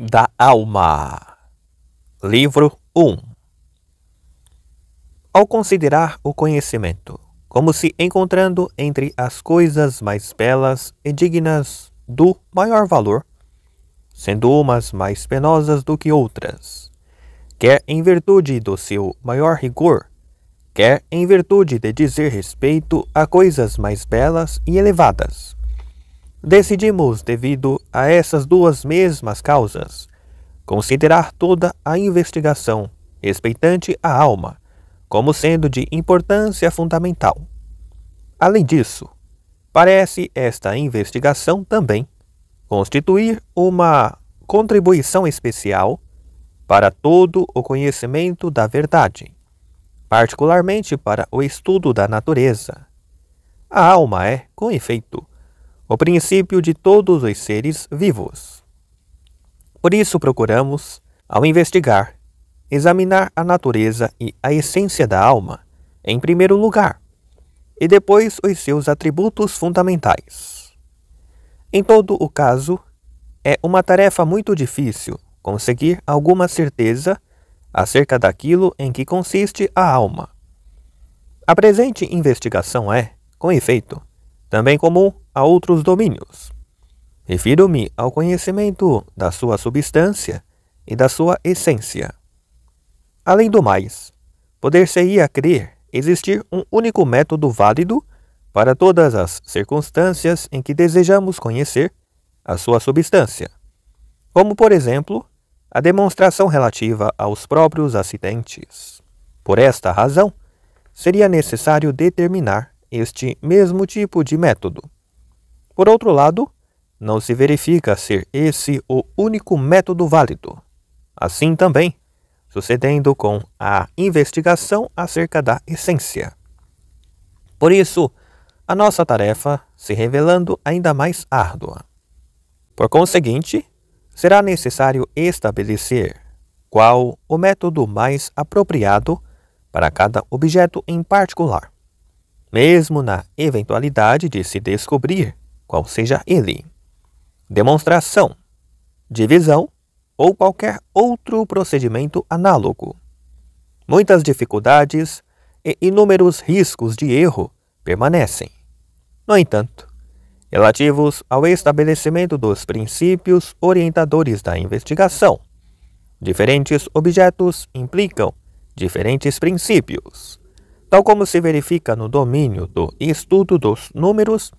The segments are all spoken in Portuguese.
da Alma. Livro 1 Ao considerar o conhecimento como se encontrando entre as coisas mais belas e dignas do maior valor, sendo umas mais penosas do que outras, quer em virtude do seu maior rigor, quer em virtude de dizer respeito a coisas mais belas e elevadas, decidimos, devido a essas duas mesmas causas, considerar toda a investigação respeitante à alma como sendo de importância fundamental. Além disso, parece esta investigação também constituir uma contribuição especial para todo o conhecimento da verdade, particularmente para o estudo da natureza. A alma é, com efeito, o princípio de todos os seres vivos. Por isso procuramos, ao investigar, examinar a natureza e a essência da alma, em primeiro lugar, e depois os seus atributos fundamentais. Em todo o caso, é uma tarefa muito difícil conseguir alguma certeza acerca daquilo em que consiste a alma. A presente investigação é, com efeito, também comum a outros domínios. Refiro-me ao conhecimento da sua substância e da sua essência. Além do mais, poder-se-ia crer existir um único método válido para todas as circunstâncias em que desejamos conhecer a sua substância, como, por exemplo, a demonstração relativa aos próprios acidentes. Por esta razão, seria necessário determinar este mesmo tipo de método por outro lado, não se verifica ser esse o único método válido. Assim também, sucedendo com a investigação acerca da essência. Por isso, a nossa tarefa se revelando ainda mais árdua. Por conseguinte, será necessário estabelecer qual o método mais apropriado para cada objeto em particular, mesmo na eventualidade de se descobrir qual seja ele, demonstração, divisão ou qualquer outro procedimento análogo. Muitas dificuldades e inúmeros riscos de erro permanecem. No entanto, relativos ao estabelecimento dos princípios orientadores da investigação, diferentes objetos implicam diferentes princípios, tal como se verifica no domínio do estudo dos números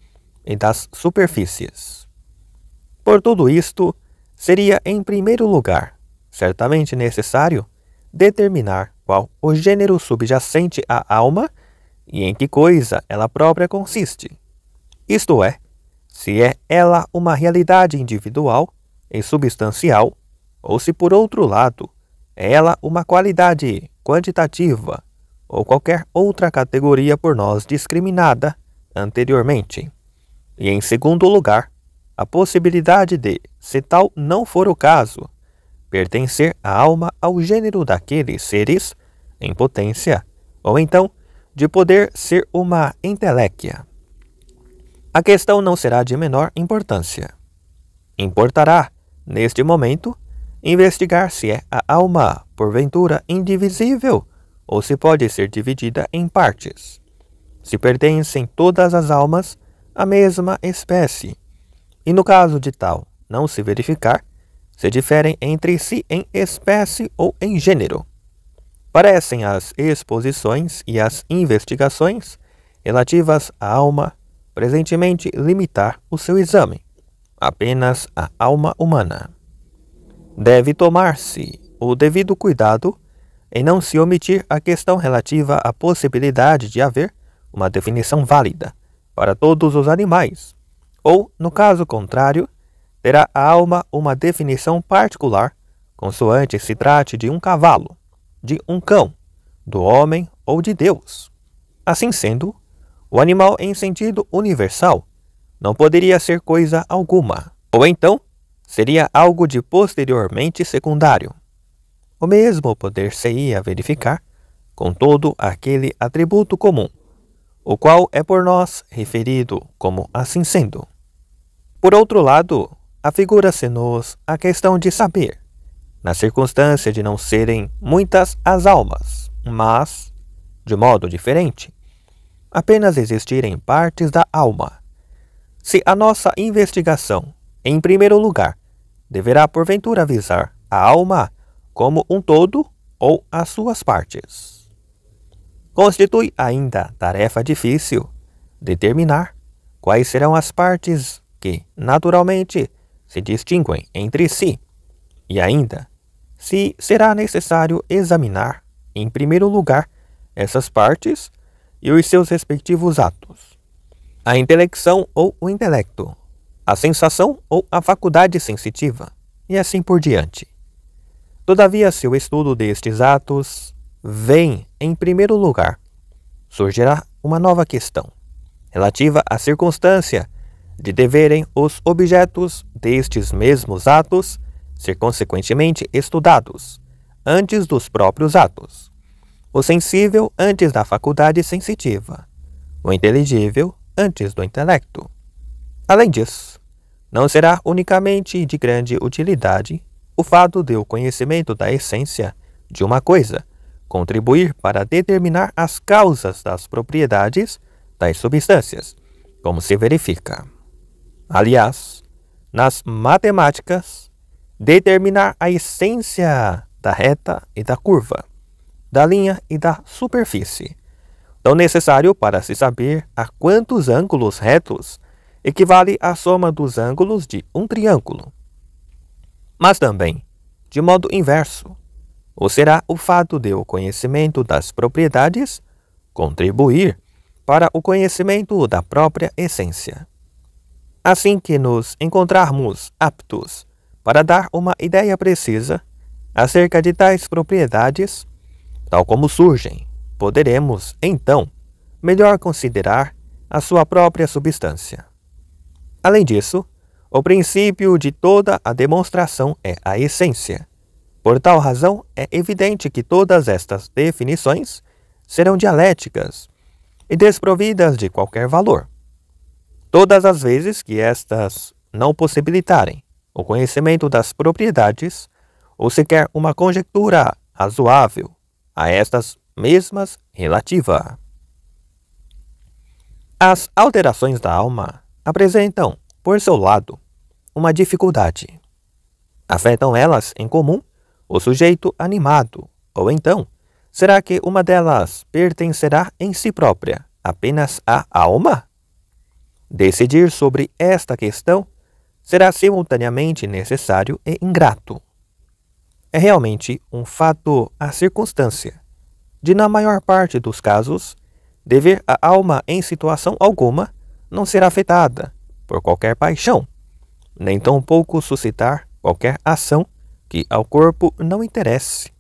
e das superfícies. Por tudo isto, seria em primeiro lugar certamente necessário determinar qual o gênero subjacente à alma e em que coisa ela própria consiste. Isto é, se é ela uma realidade individual e substancial, ou se por outro lado, é ela uma qualidade quantitativa ou qualquer outra categoria por nós discriminada anteriormente. E em segundo lugar, a possibilidade de, se tal não for o caso, pertencer a alma ao gênero daqueles seres em potência, ou então de poder ser uma entelequia. A questão não será de menor importância. Importará, neste momento, investigar se é a alma, porventura, indivisível ou se pode ser dividida em partes. Se pertencem todas as almas, a mesma espécie. E no caso de tal não se verificar, se diferem entre si em espécie ou em gênero. Parecem as exposições e as investigações relativas à alma presentemente limitar o seu exame apenas à alma humana. Deve tomar-se o devido cuidado em não se omitir a questão relativa à possibilidade de haver uma definição válida para todos os animais, ou, no caso contrário, terá a alma uma definição particular, consoante se trate de um cavalo, de um cão, do homem ou de Deus. Assim sendo, o animal em sentido universal não poderia ser coisa alguma, ou então seria algo de posteriormente secundário. O mesmo poder-se-ia verificar com todo aquele atributo comum, o qual é por nós referido como assim sendo. Por outro lado, afigura-se-nos a questão de saber, na circunstância de não serem muitas as almas, mas, de modo diferente, apenas existirem partes da alma. Se a nossa investigação, em primeiro lugar, deverá porventura visar a alma como um todo ou as suas partes. Constitui ainda tarefa difícil determinar quais serão as partes que, naturalmente, se distinguem entre si, e ainda se será necessário examinar, em primeiro lugar, essas partes e os seus respectivos atos. A intelecção ou o intelecto, a sensação ou a faculdade sensitiva, e assim por diante. Todavia, se o estudo destes atos vem em primeiro lugar, surgirá uma nova questão, relativa à circunstância de deverem os objetos destes mesmos atos ser consequentemente estudados antes dos próprios atos. O sensível antes da faculdade sensitiva, o inteligível antes do intelecto. Além disso, não será unicamente de grande utilidade o fato de o conhecimento da essência de uma coisa contribuir para determinar as causas das propriedades das substâncias, como se verifica. Aliás, nas matemáticas, determinar a essência da reta e da curva, da linha e da superfície, tão necessário para se saber a quantos ângulos retos equivale a soma dos ângulos de um triângulo. Mas também, de modo inverso, ou será o fato de o conhecimento das propriedades contribuir para o conhecimento da própria essência. Assim que nos encontrarmos aptos para dar uma ideia precisa acerca de tais propriedades, tal como surgem, poderemos, então, melhor considerar a sua própria substância. Além disso, o princípio de toda a demonstração é a essência, por tal razão, é evidente que todas estas definições serão dialéticas e desprovidas de qualquer valor. Todas as vezes que estas não possibilitarem o conhecimento das propriedades ou sequer uma conjectura razoável a estas mesmas relativa. As alterações da alma apresentam, por seu lado, uma dificuldade. Afetam elas, em comum, o sujeito animado, ou então, será que uma delas pertencerá em si própria apenas à alma? Decidir sobre esta questão será simultaneamente necessário e ingrato. É realmente um fato a circunstância de, na maior parte dos casos, dever a alma em situação alguma não ser afetada por qualquer paixão, nem tampouco suscitar qualquer ação que ao corpo não interesse,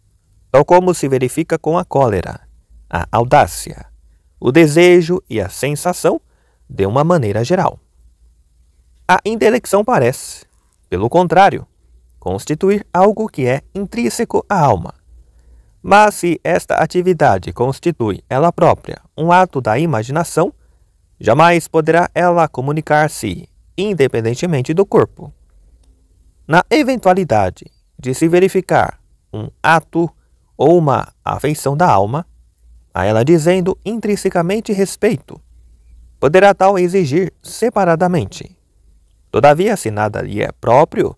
tal como se verifica com a cólera, a audácia, o desejo e a sensação de uma maneira geral. A intelecção parece, pelo contrário, constituir algo que é intrínseco à alma. Mas se esta atividade constitui ela própria um ato da imaginação, jamais poderá ela comunicar-se independentemente do corpo. Na eventualidade de se verificar um ato ou uma afeição da alma, a ela dizendo intrinsecamente respeito, poderá tal exigir separadamente. Todavia, se nada lhe é próprio,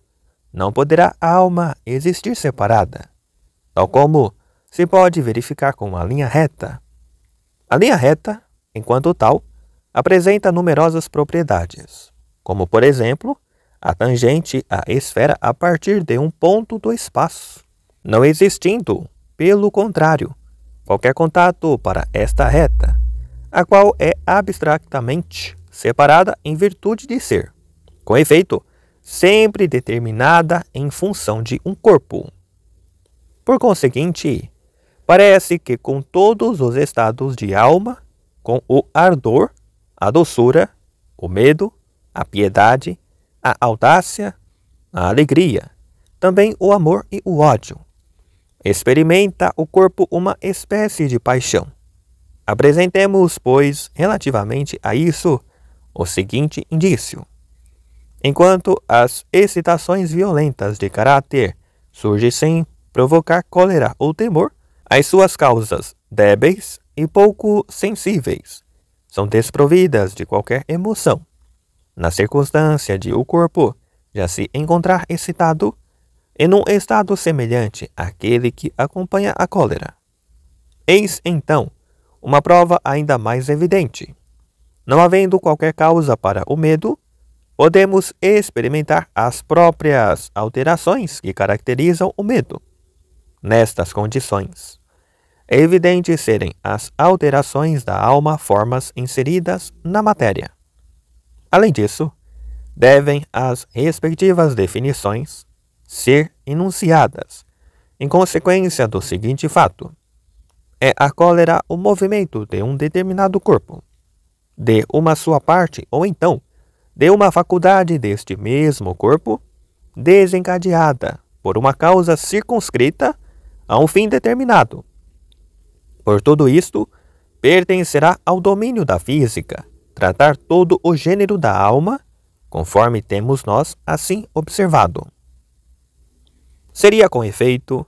não poderá a alma existir separada, tal como se pode verificar com a linha reta. A linha reta, enquanto tal, apresenta numerosas propriedades, como, por exemplo, a tangente à esfera a partir de um ponto do espaço, não existindo, pelo contrário, qualquer contato para esta reta, a qual é abstratamente separada em virtude de ser, com efeito, sempre determinada em função de um corpo. Por conseguinte, parece que com todos os estados de alma, com o ardor, a doçura, o medo, a piedade, a audácia, a alegria, também o amor e o ódio. Experimenta o corpo uma espécie de paixão. Apresentemos, pois, relativamente a isso, o seguinte indício. Enquanto as excitações violentas de caráter surgem sem provocar cólera ou temor, as suas causas, débeis e pouco sensíveis, são desprovidas de qualquer emoção na circunstância de o corpo já se encontrar excitado em um estado semelhante àquele que acompanha a cólera. Eis, então, uma prova ainda mais evidente. Não havendo qualquer causa para o medo, podemos experimentar as próprias alterações que caracterizam o medo. Nestas condições, é evidente serem as alterações da alma formas inseridas na matéria. Além disso, devem as respectivas definições ser enunciadas, em consequência do seguinte fato: é a cólera o movimento de um determinado corpo, de uma sua parte ou então de uma faculdade deste mesmo corpo, desencadeada por uma causa circunscrita a um fim determinado. Por tudo isto, pertencerá ao domínio da física tratar todo o gênero da alma, conforme temos nós assim observado. Seria, com efeito,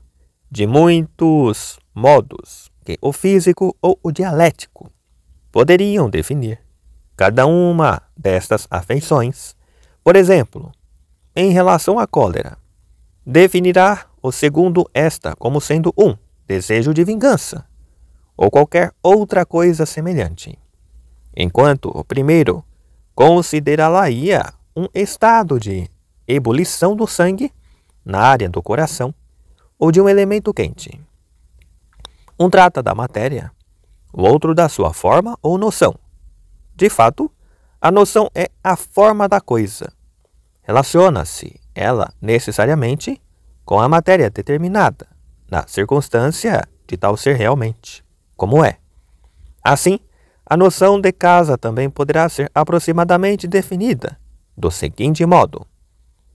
de muitos modos que o físico ou o dialético poderiam definir cada uma destas afeições. Por exemplo, em relação à cólera, definirá o segundo esta como sendo um desejo de vingança ou qualquer outra coisa semelhante enquanto o primeiro considerá-la-ia um estado de ebulição do sangue na área do coração ou de um elemento quente. Um trata da matéria, o outro da sua forma ou noção. De fato, a noção é a forma da coisa. Relaciona-se ela necessariamente com a matéria determinada, na circunstância de tal ser realmente, como é. Assim, a noção de casa também poderá ser aproximadamente definida do seguinte modo: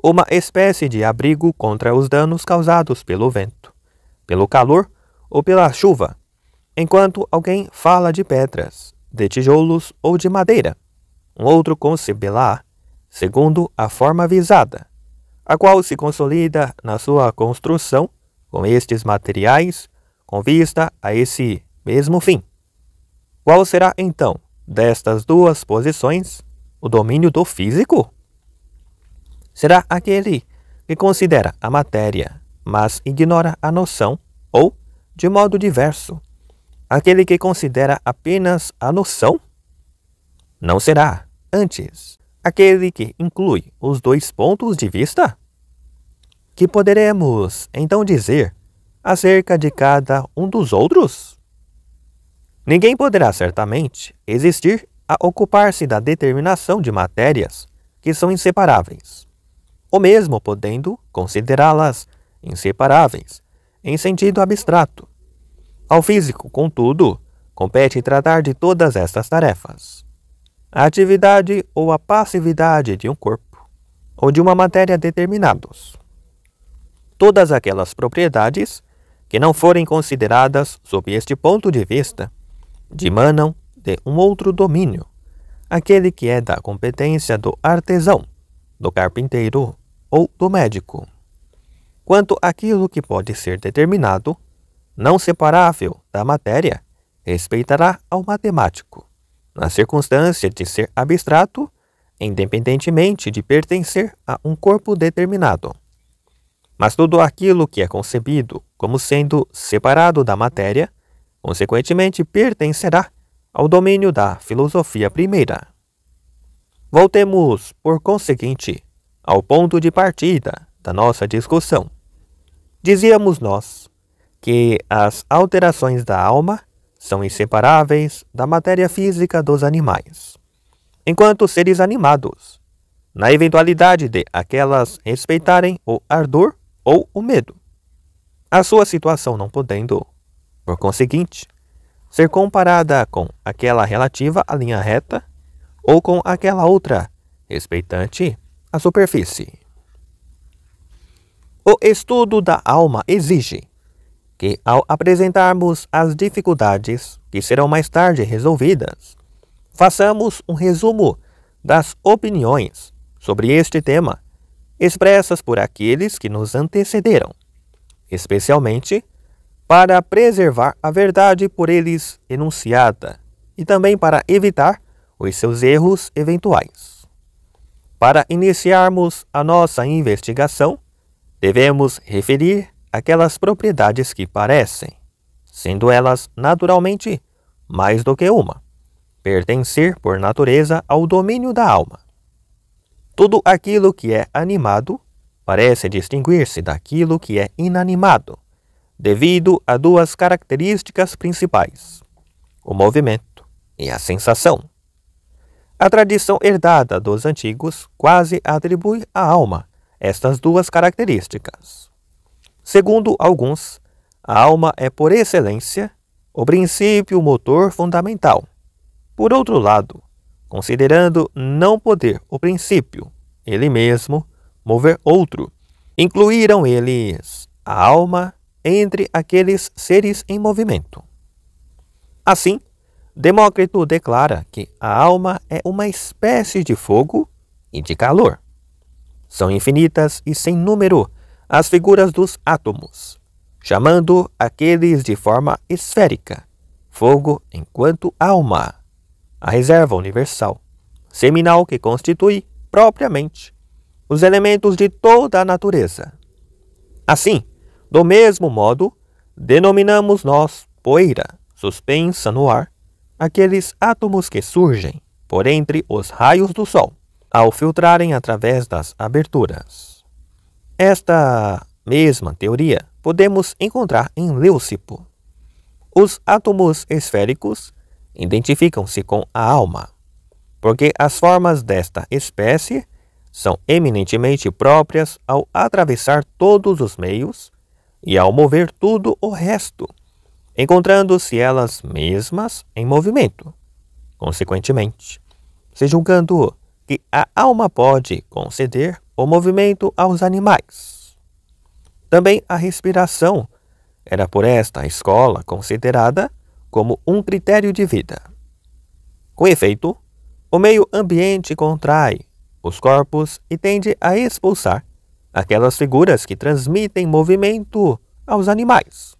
uma espécie de abrigo contra os danos causados pelo vento, pelo calor ou pela chuva, enquanto alguém fala de pedras, de tijolos ou de madeira. Um outro concebê-la, segundo a forma visada, a qual se consolida na sua construção com estes materiais com vista a esse mesmo fim. Qual será então, destas duas posições, o domínio do físico? Será aquele que considera a matéria, mas ignora a noção, ou, de modo diverso, aquele que considera apenas a noção? Não será, antes, aquele que inclui os dois pontos de vista? Que poderemos então dizer acerca de cada um dos outros? Ninguém poderá certamente existir a ocupar-se da determinação de matérias que são inseparáveis, ou mesmo podendo considerá-las inseparáveis em sentido abstrato. Ao físico, contudo, compete tratar de todas estas tarefas. A atividade ou a passividade de um corpo ou de uma matéria determinados. Todas aquelas propriedades que não forem consideradas sob este ponto de vista dimanam de um outro domínio, aquele que é da competência do artesão, do carpinteiro ou do médico. Quanto àquilo que pode ser determinado, não separável da matéria, respeitará ao matemático, na circunstância de ser abstrato, independentemente de pertencer a um corpo determinado. Mas tudo aquilo que é concebido como sendo separado da matéria consequentemente pertencerá ao domínio da filosofia primeira. Voltemos, por conseguinte, ao ponto de partida da nossa discussão. Dizíamos nós que as alterações da alma são inseparáveis da matéria física dos animais, enquanto seres animados, na eventualidade de aquelas respeitarem o ardor ou o medo, a sua situação não podendo por conseguinte, ser comparada com aquela relativa à linha reta ou com aquela outra, respeitante à superfície. O estudo da alma exige que, ao apresentarmos as dificuldades que serão mais tarde resolvidas, façamos um resumo das opiniões sobre este tema expressas por aqueles que nos antecederam, especialmente para preservar a verdade por eles enunciada e também para evitar os seus erros eventuais. Para iniciarmos a nossa investigação, devemos referir aquelas propriedades que parecem, sendo elas naturalmente mais do que uma, pertencer por natureza ao domínio da alma. Tudo aquilo que é animado parece distinguir-se daquilo que é inanimado devido a duas características principais: o movimento e a sensação. A tradição herdada dos antigos quase atribui à alma estas duas características. Segundo alguns, a alma é por excelência o princípio motor fundamental. Por outro lado, considerando não poder o princípio, ele mesmo, mover outro, incluíram eles a alma entre aqueles seres em movimento. Assim, Demócrito declara que a alma é uma espécie de fogo e de calor. São infinitas e sem número as figuras dos átomos, chamando aqueles de forma esférica, fogo enquanto alma, a reserva universal, seminal que constitui propriamente os elementos de toda a natureza. Assim, do mesmo modo, denominamos nós poeira, suspensa no ar, aqueles átomos que surgem por entre os raios do Sol, ao filtrarem através das aberturas. Esta mesma teoria podemos encontrar em Leucipo. Os átomos esféricos identificam-se com a alma, porque as formas desta espécie são eminentemente próprias ao atravessar todos os meios e ao mover tudo o resto, encontrando-se elas mesmas em movimento. Consequentemente, se julgando que a alma pode conceder o movimento aos animais. Também a respiração era por esta escola considerada como um critério de vida. Com efeito, o meio ambiente contrai os corpos e tende a expulsar aquelas figuras que transmitem movimento aos animais,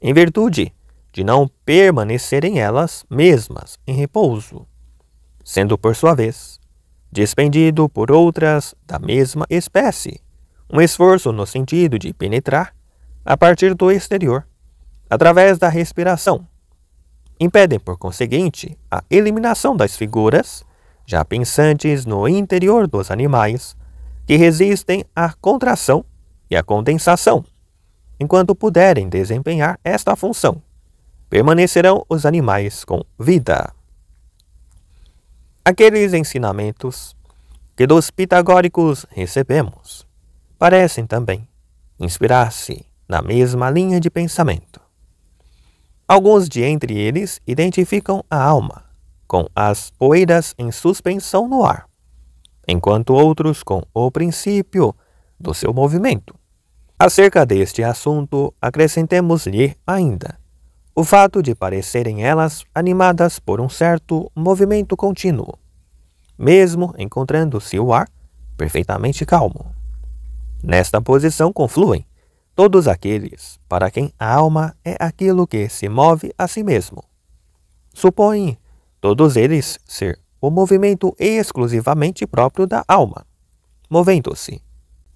em virtude de não permanecerem elas mesmas em repouso, sendo por sua vez despendido por outras da mesma espécie, um esforço no sentido de penetrar a partir do exterior, através da respiração. Impedem, por conseguinte, a eliminação das figuras já pensantes no interior dos animais que resistem à contração e à condensação, enquanto puderem desempenhar esta função. Permanecerão os animais com vida. Aqueles ensinamentos que dos pitagóricos recebemos parecem também inspirar-se na mesma linha de pensamento. Alguns de entre eles identificam a alma com as poeiras em suspensão no ar, enquanto outros com o princípio do seu movimento. Acerca deste assunto, acrescentemos-lhe ainda o fato de parecerem elas animadas por um certo movimento contínuo, mesmo encontrando-se o ar perfeitamente calmo. Nesta posição confluem todos aqueles para quem a alma é aquilo que se move a si mesmo. Supõe todos eles ser o movimento exclusivamente próprio da alma, movendo-se.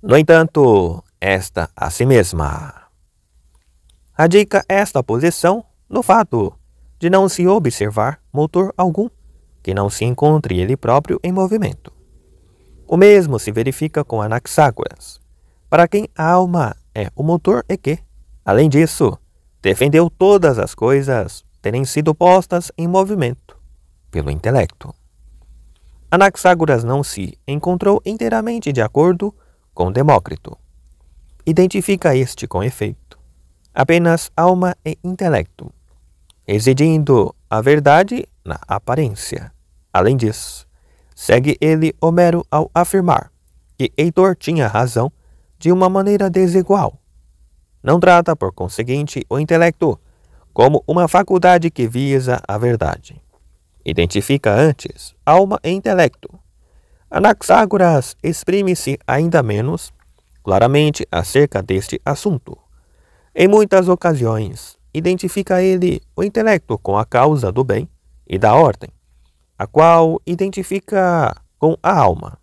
No entanto, esta a si mesma. Radica esta posição no fato de não se observar motor algum que não se encontre ele próprio em movimento. O mesmo se verifica com Anaxágoras, para quem a alma é o motor e que, além disso, defendeu todas as coisas terem sido postas em movimento pelo intelecto. Anaxágoras não se encontrou inteiramente de acordo com Demócrito. Identifica este com efeito apenas alma e intelecto, exigindo a verdade na aparência. Além disso, segue ele Homero ao afirmar que Heitor tinha razão de uma maneira desigual. Não trata, por conseguinte, o intelecto como uma faculdade que visa a verdade. Identifica antes alma e intelecto. Anaxágoras exprime-se ainda menos claramente acerca deste assunto. Em muitas ocasiões, identifica ele o intelecto com a causa do bem e da ordem, a qual identifica com a alma.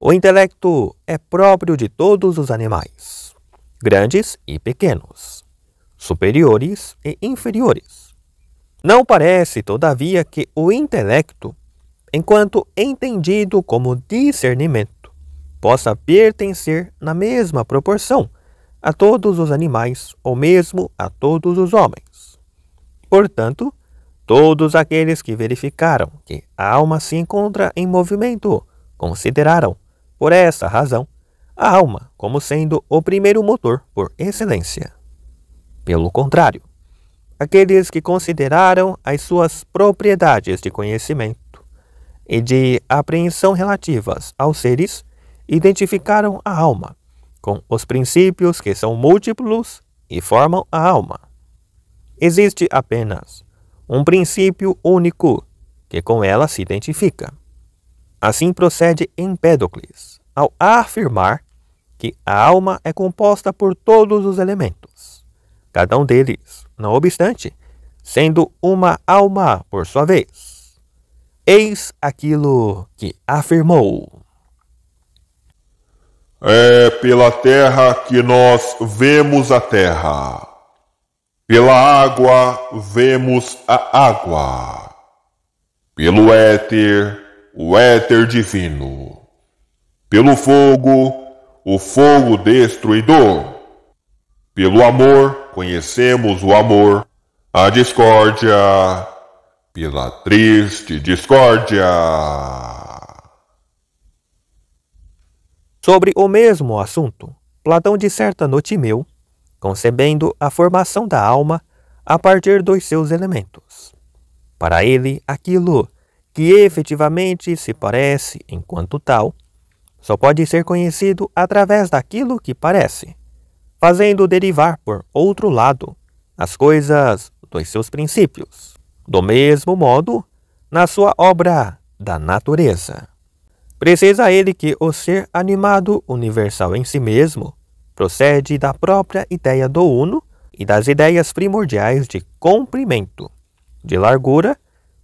O intelecto é próprio de todos os animais, grandes e pequenos, superiores e inferiores não parece, todavia, que o intelecto, enquanto entendido como discernimento, possa pertencer na mesma proporção a todos os animais ou mesmo a todos os homens. Portanto, todos aqueles que verificaram que a alma se encontra em movimento consideraram, por essa razão, a alma como sendo o primeiro motor por excelência. Pelo contrário, aqueles que consideraram as suas propriedades de conhecimento e de apreensão relativas aos seres identificaram a alma com os princípios que são múltiplos e formam a alma. Existe apenas um princípio único que com ela se identifica. Assim procede Empédocles ao afirmar que a alma é composta por todos os elementos, cada um deles não obstante, sendo uma alma, por sua vez. Eis aquilo que afirmou. É pela terra que nós vemos a terra, pela água vemos a água, pelo éter, o éter divino, pelo fogo, o fogo destruidor, pelo amor, conhecemos o amor, a discórdia, pela triste discórdia. Sobre o mesmo assunto, Platão disserta no Timeu, concebendo a formação da alma a partir dos seus elementos. Para ele, aquilo que efetivamente se parece enquanto tal só pode ser conhecido através daquilo que parece, fazendo derivar por outro lado as coisas dos seus princípios, do mesmo modo na sua obra da natureza. Precisa ele que o ser animado universal em si mesmo procede da própria ideia do Uno e das ideias primordiais de comprimento, de largura,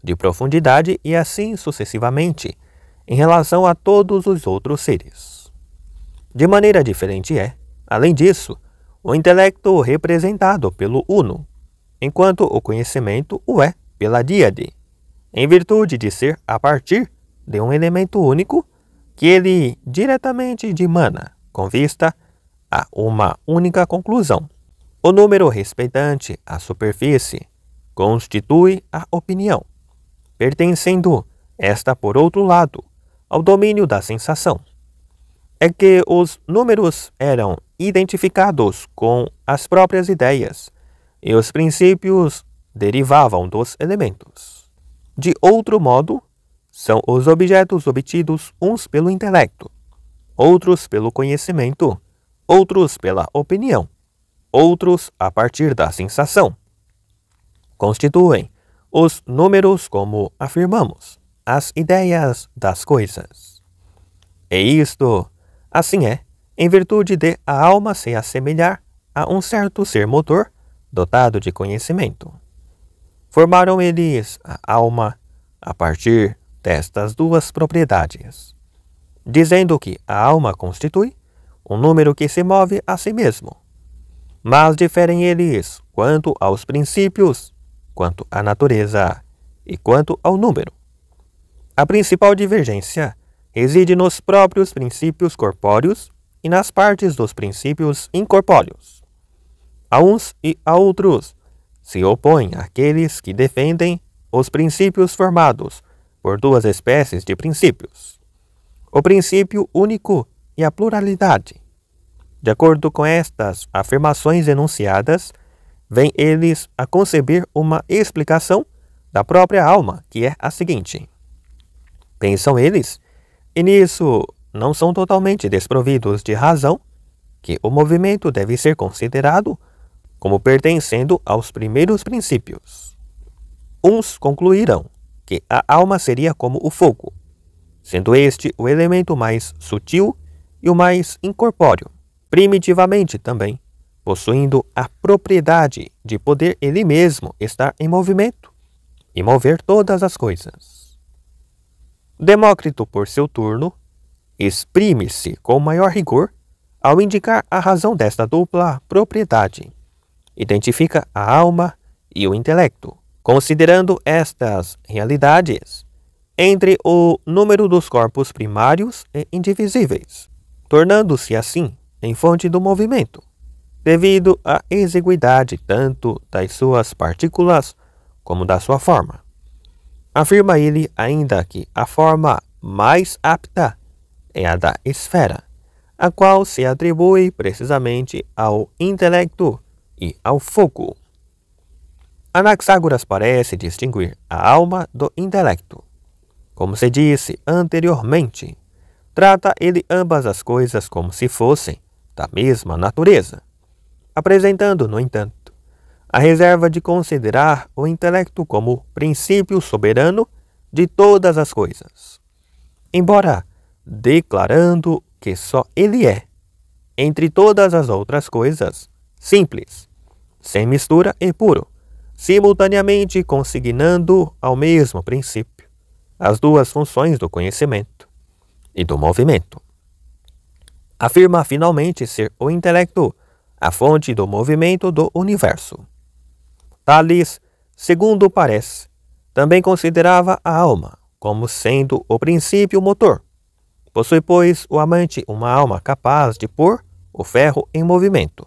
de profundidade e assim sucessivamente, em relação a todos os outros seres. De maneira diferente é, além disso, o intelecto representado pelo Uno, enquanto o conhecimento o é pela Díade, em virtude de ser a partir de um elemento único que ele diretamente dimana com vista a uma única conclusão. O número respeitante à superfície constitui a opinião, pertencendo esta, por outro lado, ao domínio da sensação é que os números eram identificados com as próprias ideias e os princípios derivavam dos elementos. De outro modo, são os objetos obtidos uns pelo intelecto, outros pelo conhecimento, outros pela opinião, outros a partir da sensação. Constituem os números, como afirmamos, as ideias das coisas. E isto Assim é, em virtude de a alma se assemelhar a um certo ser motor dotado de conhecimento. Formaram eles a alma a partir destas duas propriedades, dizendo que a alma constitui um número que se move a si mesmo. Mas diferem eles quanto aos princípios, quanto à natureza e quanto ao número. A principal divergência reside nos próprios princípios corpóreos e nas partes dos princípios incorpóreos. A uns e a outros se opõem aqueles que defendem os princípios formados por duas espécies de princípios, o princípio único e a pluralidade. De acordo com estas afirmações enunciadas, vêm eles a conceber uma explicação da própria alma, que é a seguinte: pensam eles e nisso, não são totalmente desprovidos de razão que o movimento deve ser considerado como pertencendo aos primeiros princípios. Uns concluirão que a alma seria como o fogo, sendo este o elemento mais sutil e o mais incorpóreo, primitivamente também, possuindo a propriedade de poder ele mesmo estar em movimento e mover todas as coisas. Demócrito, por seu turno, exprime-se com maior rigor ao indicar a razão desta dupla propriedade. Identifica a alma e o intelecto, considerando estas realidades entre o número dos corpos primários e indivisíveis, tornando-se assim em fonte do movimento, devido à exiguidade tanto das suas partículas como da sua forma. Afirma ele ainda que a forma mais apta é a da esfera, a qual se atribui precisamente ao intelecto e ao foco. Anaxágoras parece distinguir a alma do intelecto. Como se disse anteriormente, trata ele ambas as coisas como se fossem da mesma natureza, apresentando, no entanto, a reserva de considerar o intelecto como princípio soberano de todas as coisas, embora declarando que só ele é, entre todas as outras coisas, simples, sem mistura e puro, simultaneamente consignando ao mesmo princípio as duas funções do conhecimento e do movimento. Afirma finalmente ser o intelecto a fonte do movimento do universo. Tales, segundo parece, também considerava a alma como sendo o princípio motor. Possui, pois, o amante uma alma capaz de pôr o ferro em movimento.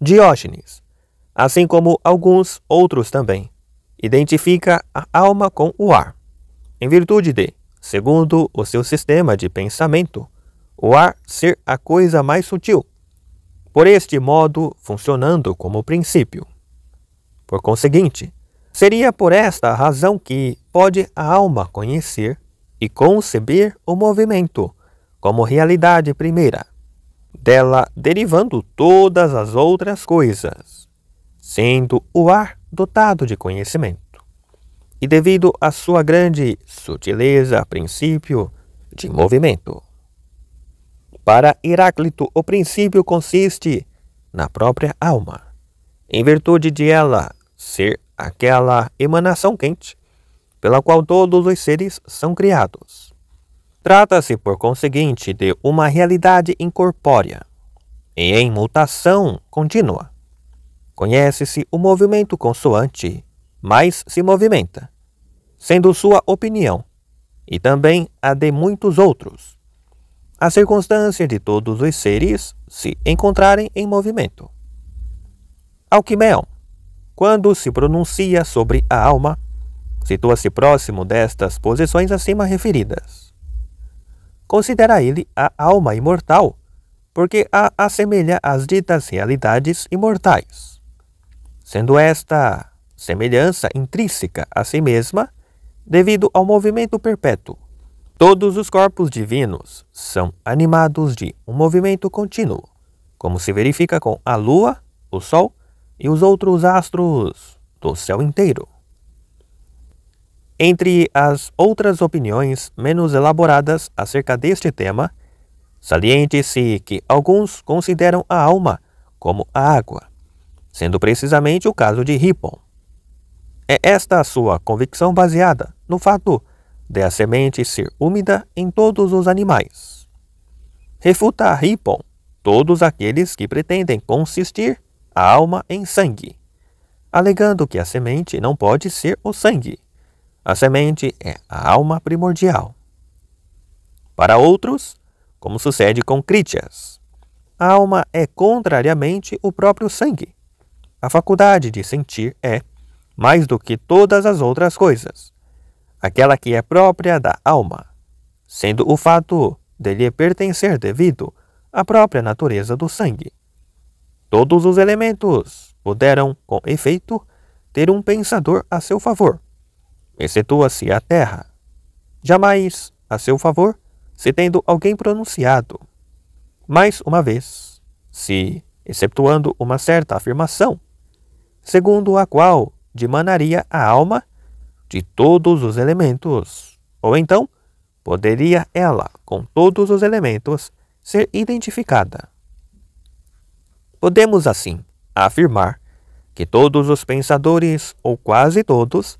Diógenes, assim como alguns outros também, identifica a alma com o ar, em virtude de, segundo o seu sistema de pensamento, o ar ser a coisa mais sutil, por este modo funcionando como princípio. Por conseguinte, seria por esta razão que pode a alma conhecer e conceber o movimento como realidade primeira, dela derivando todas as outras coisas, sendo o ar dotado de conhecimento. E devido à sua grande sutileza a princípio de movimento. Para Heráclito, o princípio consiste na própria alma em virtude de ela ser aquela emanação quente pela qual todos os seres são criados. Trata-se, por conseguinte, de uma realidade incorpórea e em mutação contínua. Conhece-se o movimento consoante, mas se movimenta, sendo sua opinião, e também a de muitos outros. A circunstância de todos os seres se encontrarem em movimento. Alquimel, quando se pronuncia sobre a alma, situa-se próximo destas posições acima referidas. Considera ele a alma imortal, porque a assemelha às ditas realidades imortais. Sendo esta semelhança intrínseca a si mesma, devido ao movimento perpétuo, todos os corpos divinos são animados de um movimento contínuo, como se verifica com a Lua, o Sol e os outros astros do céu inteiro. Entre as outras opiniões menos elaboradas acerca deste tema, saliente-se que alguns consideram a alma como a água, sendo precisamente o caso de Ripon. É esta a sua convicção baseada no fato de a semente ser úmida em todos os animais. Refuta Ripon todos aqueles que pretendem consistir a alma em sangue, alegando que a semente não pode ser o sangue. A semente é a alma primordial. Para outros, como sucede com Crítias, a alma é contrariamente o próprio sangue. A faculdade de sentir é, mais do que todas as outras coisas, aquela que é própria da alma, sendo o fato de lhe pertencer devido à própria natureza do sangue. Todos os elementos puderam, com efeito, ter um pensador a seu favor, excetua-se a terra. Jamais, a seu favor, se tendo alguém pronunciado. Mais uma vez, se, exceptuando uma certa afirmação, segundo a qual dimanaria a alma de todos os elementos, ou então, poderia ela, com todos os elementos, ser identificada. Podemos, assim, afirmar que todos os pensadores, ou quase todos,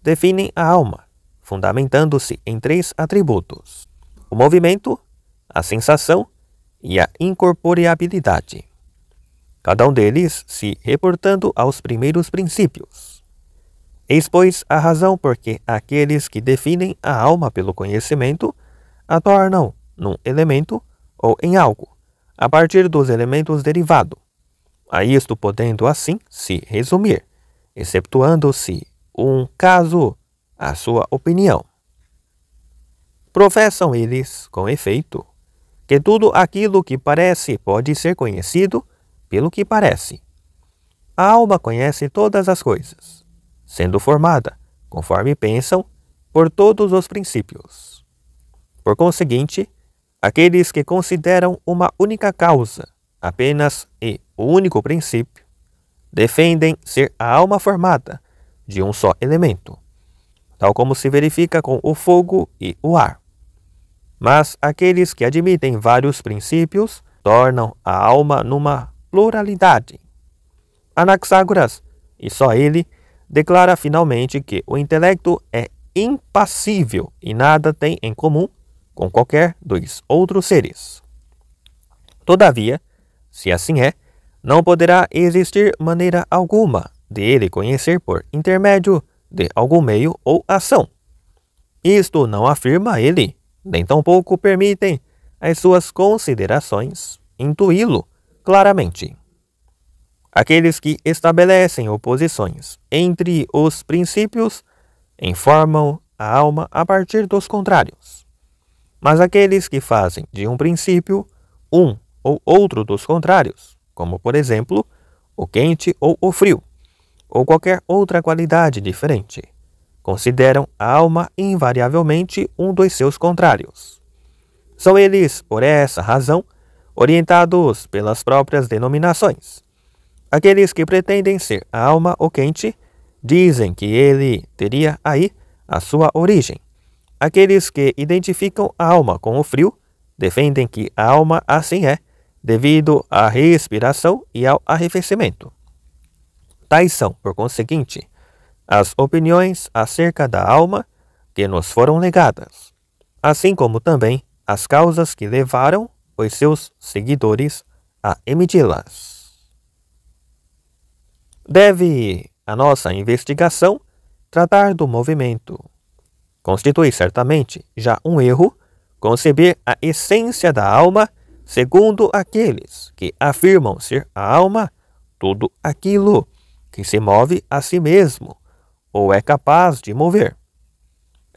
definem a alma, fundamentando-se em três atributos: o movimento, a sensação e a incorporeabilidade. Cada um deles se reportando aos primeiros princípios. Eis, pois, a razão por que aqueles que definem a alma pelo conhecimento a tornam num elemento ou em algo, a partir dos elementos derivados a isto podendo assim se resumir, exceptuando-se um caso, a sua opinião. Professam eles, com efeito, que tudo aquilo que parece pode ser conhecido pelo que parece. A alma conhece todas as coisas, sendo formada, conforme pensam, por todos os princípios. Por conseguinte, aqueles que consideram uma única causa apenas e o único princípio, defendem ser a alma formada de um só elemento, tal como se verifica com o fogo e o ar. Mas aqueles que admitem vários princípios tornam a alma numa pluralidade. Anaxágoras, e só ele, declara finalmente que o intelecto é impassível e nada tem em comum com qualquer dos outros seres. Todavia, se assim é, não poderá existir maneira alguma de ele conhecer por intermédio de algum meio ou ação. Isto não afirma ele, nem tampouco permitem as suas considerações intuí-lo claramente. Aqueles que estabelecem oposições entre os princípios informam a alma a partir dos contrários. Mas aqueles que fazem de um princípio um ou outro dos contrários como por exemplo, o quente ou o frio, ou qualquer outra qualidade diferente. Consideram a alma invariavelmente um dos seus contrários. São eles, por essa razão, orientados pelas próprias denominações. Aqueles que pretendem ser a alma ou quente dizem que ele teria aí a sua origem. Aqueles que identificam a alma com o frio defendem que a alma assim é devido à respiração e ao arrefecimento. Tais são, por conseguinte, as opiniões acerca da alma que nos foram legadas, assim como também as causas que levaram os seus seguidores a emiti-las. Deve a nossa investigação tratar do movimento. Constitui certamente já um erro conceber a essência da alma Segundo aqueles que afirmam ser a alma, tudo aquilo que se move a si mesmo ou é capaz de mover.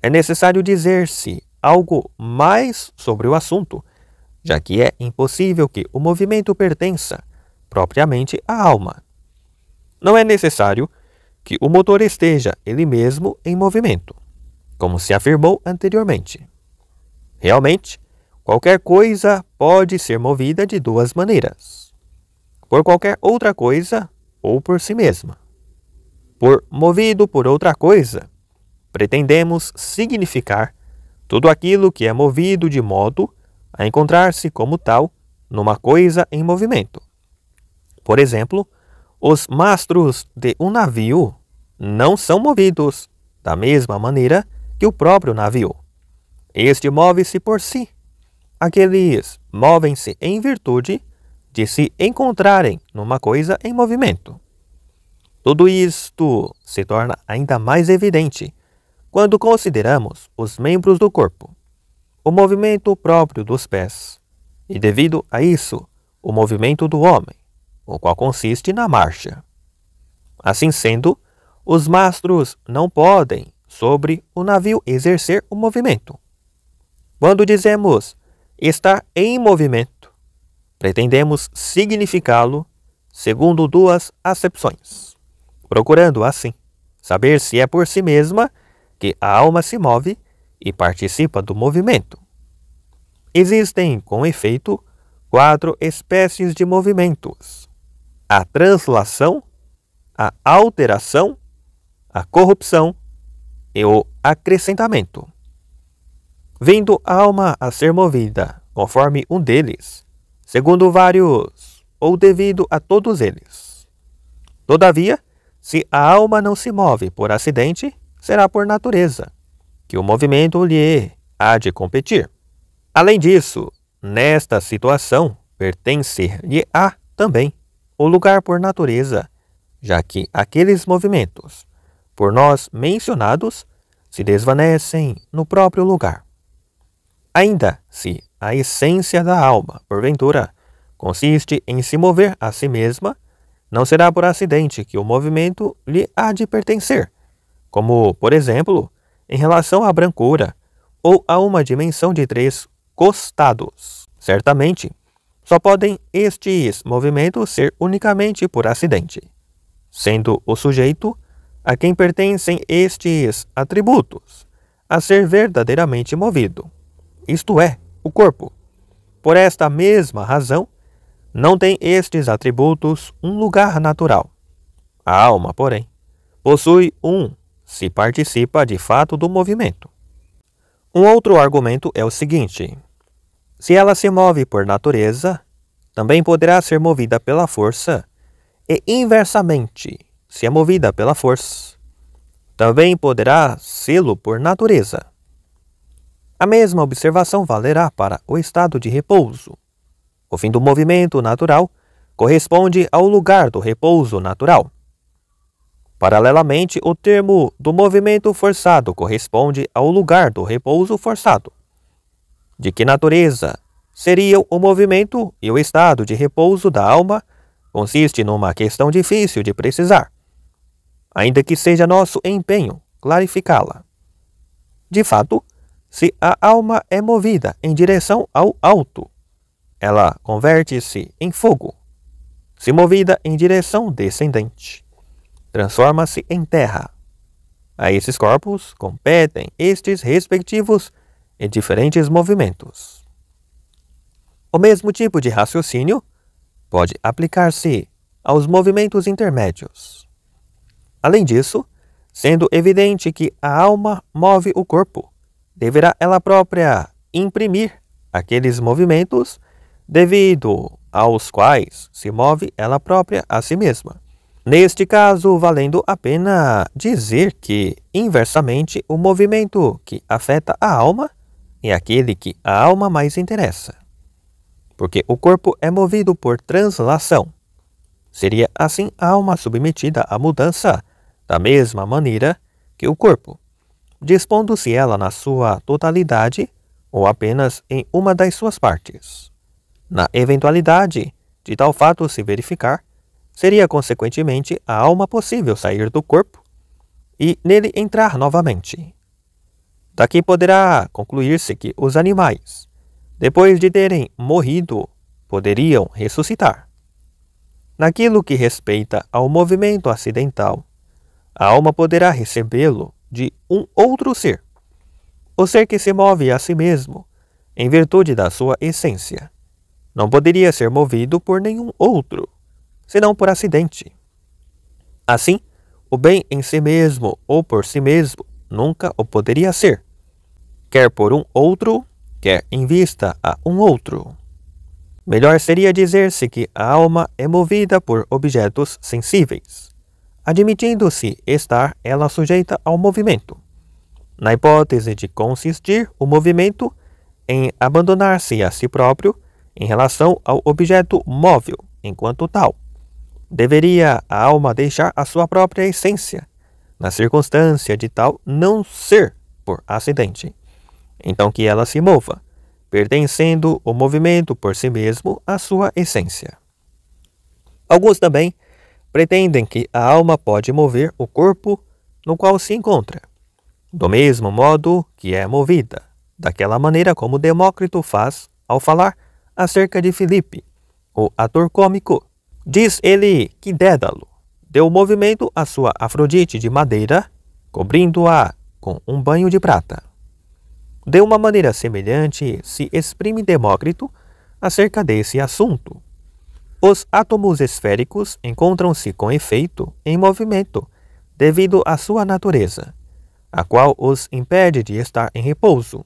É necessário dizer-se algo mais sobre o assunto, já que é impossível que o movimento pertença propriamente à alma. Não é necessário que o motor esteja ele mesmo em movimento, como se afirmou anteriormente. Realmente, Qualquer coisa pode ser movida de duas maneiras: por qualquer outra coisa ou por si mesma. Por movido por outra coisa, pretendemos significar tudo aquilo que é movido de modo a encontrar-se como tal numa coisa em movimento. Por exemplo, os mastros de um navio não são movidos da mesma maneira que o próprio navio. Este move-se por si Aqueles movem-se em virtude de se encontrarem numa coisa em movimento. Tudo isto se torna ainda mais evidente quando consideramos os membros do corpo, o movimento próprio dos pés, e devido a isso, o movimento do homem, o qual consiste na marcha. Assim sendo, os mastros não podem sobre o navio exercer o movimento. Quando dizemos está em movimento. Pretendemos significá-lo segundo duas acepções, procurando, assim, saber se é por si mesma que a alma se move e participa do movimento. Existem, com efeito, quatro espécies de movimentos: a translação, a alteração, a corrupção e o acrescentamento vendo a alma a ser movida, conforme um deles, segundo vários, ou devido a todos eles. Todavia, se a alma não se move por acidente, será por natureza, que o movimento lhe há de competir. Além disso, nesta situação, pertence lhe a também o lugar por natureza, já que aqueles movimentos, por nós mencionados, se desvanecem no próprio lugar. Ainda se assim, a essência da alma, porventura, consiste em se mover a si mesma, não será por acidente que o movimento lhe há de pertencer, como, por exemplo, em relação à brancura ou a uma dimensão de três costados. Certamente, só podem estes movimentos ser unicamente por acidente, sendo o sujeito a quem pertencem estes atributos a ser verdadeiramente movido isto é, o corpo. Por esta mesma razão, não tem estes atributos um lugar natural. A alma, porém, possui um se participa de fato do movimento. Um outro argumento é o seguinte: se ela se move por natureza, também poderá ser movida pela força, e inversamente, se é movida pela força, também poderá sê-lo por natureza. A mesma observação valerá para o estado de repouso. O fim do movimento natural corresponde ao lugar do repouso natural. Paralelamente, o termo do movimento forçado corresponde ao lugar do repouso forçado. De que natureza seriam o movimento e o estado de repouso da alma? Consiste numa questão difícil de precisar, ainda que seja nosso empenho clarificá-la. De fato, se a alma é movida em direção ao alto, ela converte-se em fogo. Se movida em direção descendente, transforma-se em terra. A esses corpos competem estes respectivos e diferentes movimentos. O mesmo tipo de raciocínio pode aplicar-se aos movimentos intermédios. Além disso, sendo evidente que a alma move o corpo, deverá ela própria imprimir aqueles movimentos devido aos quais se move ela própria a si mesma. Neste caso, valendo a pena dizer que, inversamente, o movimento que afeta a alma é aquele que a alma mais interessa, porque o corpo é movido por translação. Seria assim a alma submetida à mudança, da mesma maneira que o corpo dispondo-se ela na sua totalidade ou apenas em uma das suas partes. Na eventualidade de tal fato se verificar, seria consequentemente a alma possível sair do corpo e nele entrar novamente. Daqui poderá concluir-se que os animais, depois de terem morrido, poderiam ressuscitar. Naquilo que respeita ao movimento acidental, a alma poderá recebê-lo de um outro ser, o ser que se move a si mesmo, em virtude da sua essência. Não poderia ser movido por nenhum outro, senão por acidente. Assim, o bem em si mesmo ou por si mesmo nunca o poderia ser, quer por um outro, quer em vista a um outro. Melhor seria dizer-se que a alma é movida por objetos sensíveis admitindo-se estar ela sujeita ao movimento. Na hipótese de consistir o movimento em abandonar-se a si próprio em relação ao objeto móvel, enquanto tal, deveria a alma deixar a sua própria essência, na circunstância de tal não ser por acidente, então que ela se mova, pertencendo o movimento por si mesmo à sua essência. Alguns também pretendem que a alma pode mover o corpo no qual se encontra, do mesmo modo que é movida, daquela maneira como Demócrito faz ao falar acerca de Filipe, o ator cômico. Diz ele que Dédalo deu movimento à sua Afrodite de madeira, cobrindo-a com um banho de prata. De uma maneira semelhante, se exprime Demócrito acerca desse assunto, os átomos esféricos encontram-se com efeito em movimento devido à sua natureza, a qual os impede de estar em repouso,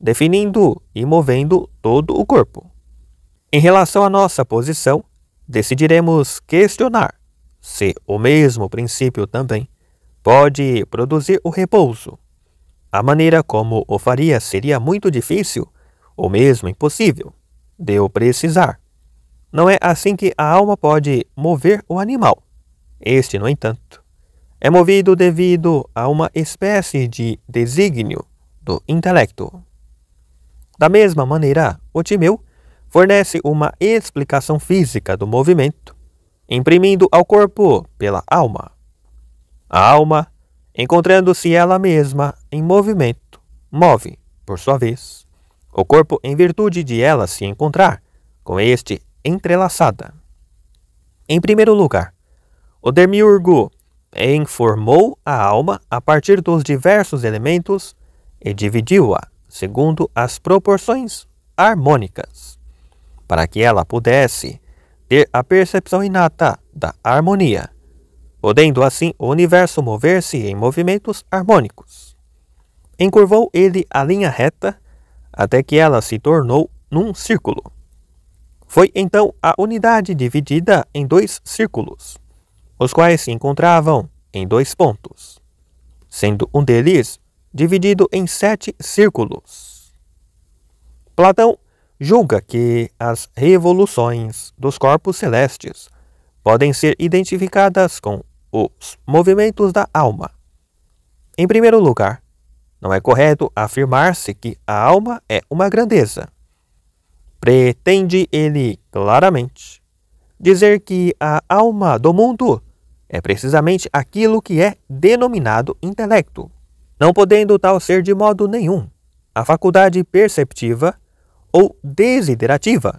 definindo e movendo todo o corpo. Em relação à nossa posição, decidiremos questionar se o mesmo princípio também pode produzir o repouso. A maneira como o faria seria muito difícil ou mesmo impossível de o precisar. Não é assim que a alma pode mover o animal. Este, no entanto, é movido devido a uma espécie de desígnio do intelecto. Da mesma maneira, o Timeu fornece uma explicação física do movimento, imprimindo ao corpo pela alma. A alma, encontrando-se ela mesma em movimento, move, por sua vez, o corpo em virtude de ela se encontrar com este entrelaçada. Em primeiro lugar, o demiurgo informou a alma a partir dos diversos elementos e dividiu-a segundo as proporções harmônicas, para que ela pudesse ter a percepção inata da harmonia, podendo assim o universo mover-se em movimentos harmônicos. Encurvou ele a linha reta até que ela se tornou num círculo. Foi então a unidade dividida em dois círculos, os quais se encontravam em dois pontos, sendo um deles dividido em sete círculos. Platão julga que as revoluções dos corpos celestes podem ser identificadas com os movimentos da alma. Em primeiro lugar, não é correto afirmar-se que a alma é uma grandeza, pretende ele claramente dizer que a alma do mundo é precisamente aquilo que é denominado intelecto, não podendo tal ser de modo nenhum a faculdade perceptiva ou desiderativa,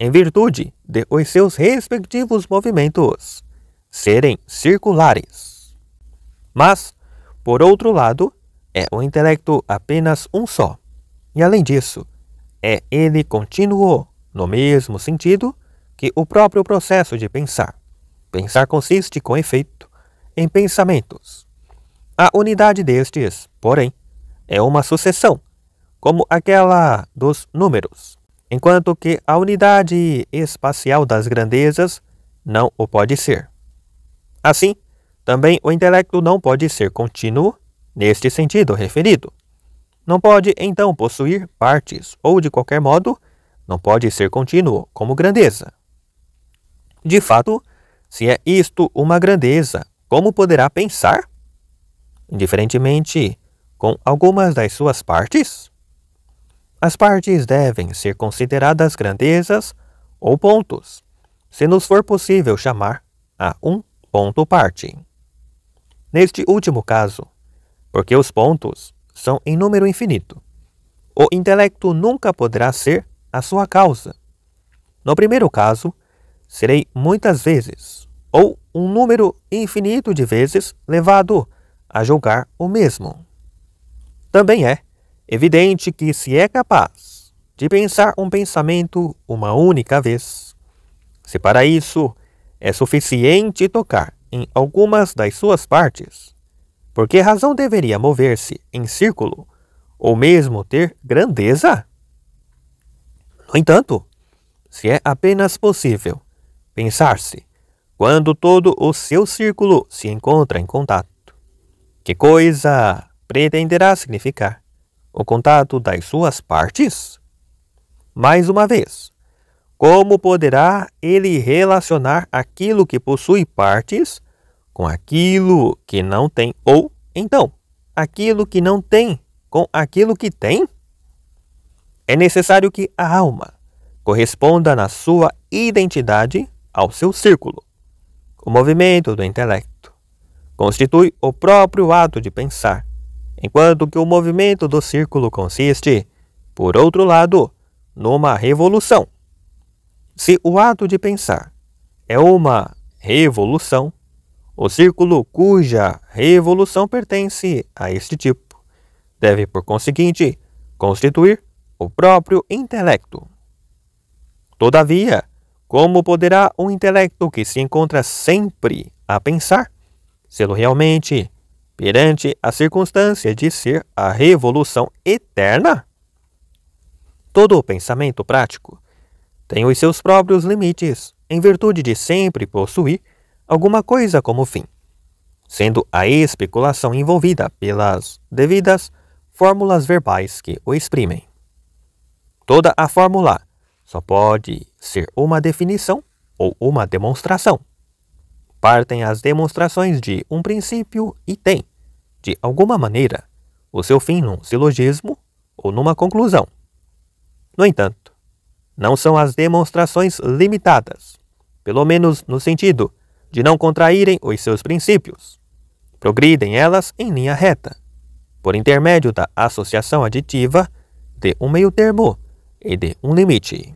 em virtude de os seus respectivos movimentos serem circulares. Mas, por outro lado, é o intelecto apenas um só, e além disso, é ele contínuo, no mesmo sentido que o próprio processo de pensar. Pensar consiste, com efeito, em pensamentos. A unidade destes, porém, é uma sucessão, como aquela dos números, enquanto que a unidade espacial das grandezas não o pode ser. Assim, também o intelecto não pode ser contínuo neste sentido referido, não pode, então, possuir partes, ou, de qualquer modo, não pode ser contínuo, como grandeza. De fato, se é isto uma grandeza, como poderá pensar? Indiferentemente com algumas das suas partes? As partes devem ser consideradas grandezas ou pontos, se nos for possível chamar a um ponto parte. Neste último caso, porque os pontos são em número infinito. O intelecto nunca poderá ser a sua causa. No primeiro caso, serei muitas vezes, ou um número infinito de vezes, levado a julgar o mesmo. Também é evidente que, se é capaz de pensar um pensamento uma única vez, se para isso é suficiente tocar em algumas das suas partes, porque razão deveria mover-se em círculo ou mesmo ter grandeza? No entanto, se é apenas possível pensar-se quando todo o seu círculo se encontra em contato, que coisa pretenderá significar o contato das suas partes? Mais uma vez, como poderá ele relacionar aquilo que possui partes com aquilo que não tem. Ou então, aquilo que não tem com aquilo que tem? É necessário que a alma corresponda na sua identidade ao seu círculo. O movimento do intelecto constitui o próprio ato de pensar, enquanto que o movimento do círculo consiste, por outro lado, numa revolução. Se o ato de pensar é uma revolução, o círculo cuja revolução pertence a este tipo deve, por conseguinte, constituir o próprio intelecto. Todavia, como poderá um intelecto que se encontra sempre a pensar sê-lo realmente perante a circunstância de ser a revolução eterna? Todo pensamento prático tem os seus próprios limites, em virtude de sempre possuir alguma coisa como fim, sendo a especulação envolvida pelas devidas fórmulas verbais que o exprimem. Toda a fórmula só pode ser uma definição ou uma demonstração. Partem as demonstrações de um princípio e têm, de alguma maneira, o seu fim num silogismo ou numa conclusão. No entanto, não são as demonstrações limitadas, pelo menos no sentido de não contraírem os seus princípios. Progridem elas em linha reta, por intermédio da associação aditiva de um meio-termo e de um limite.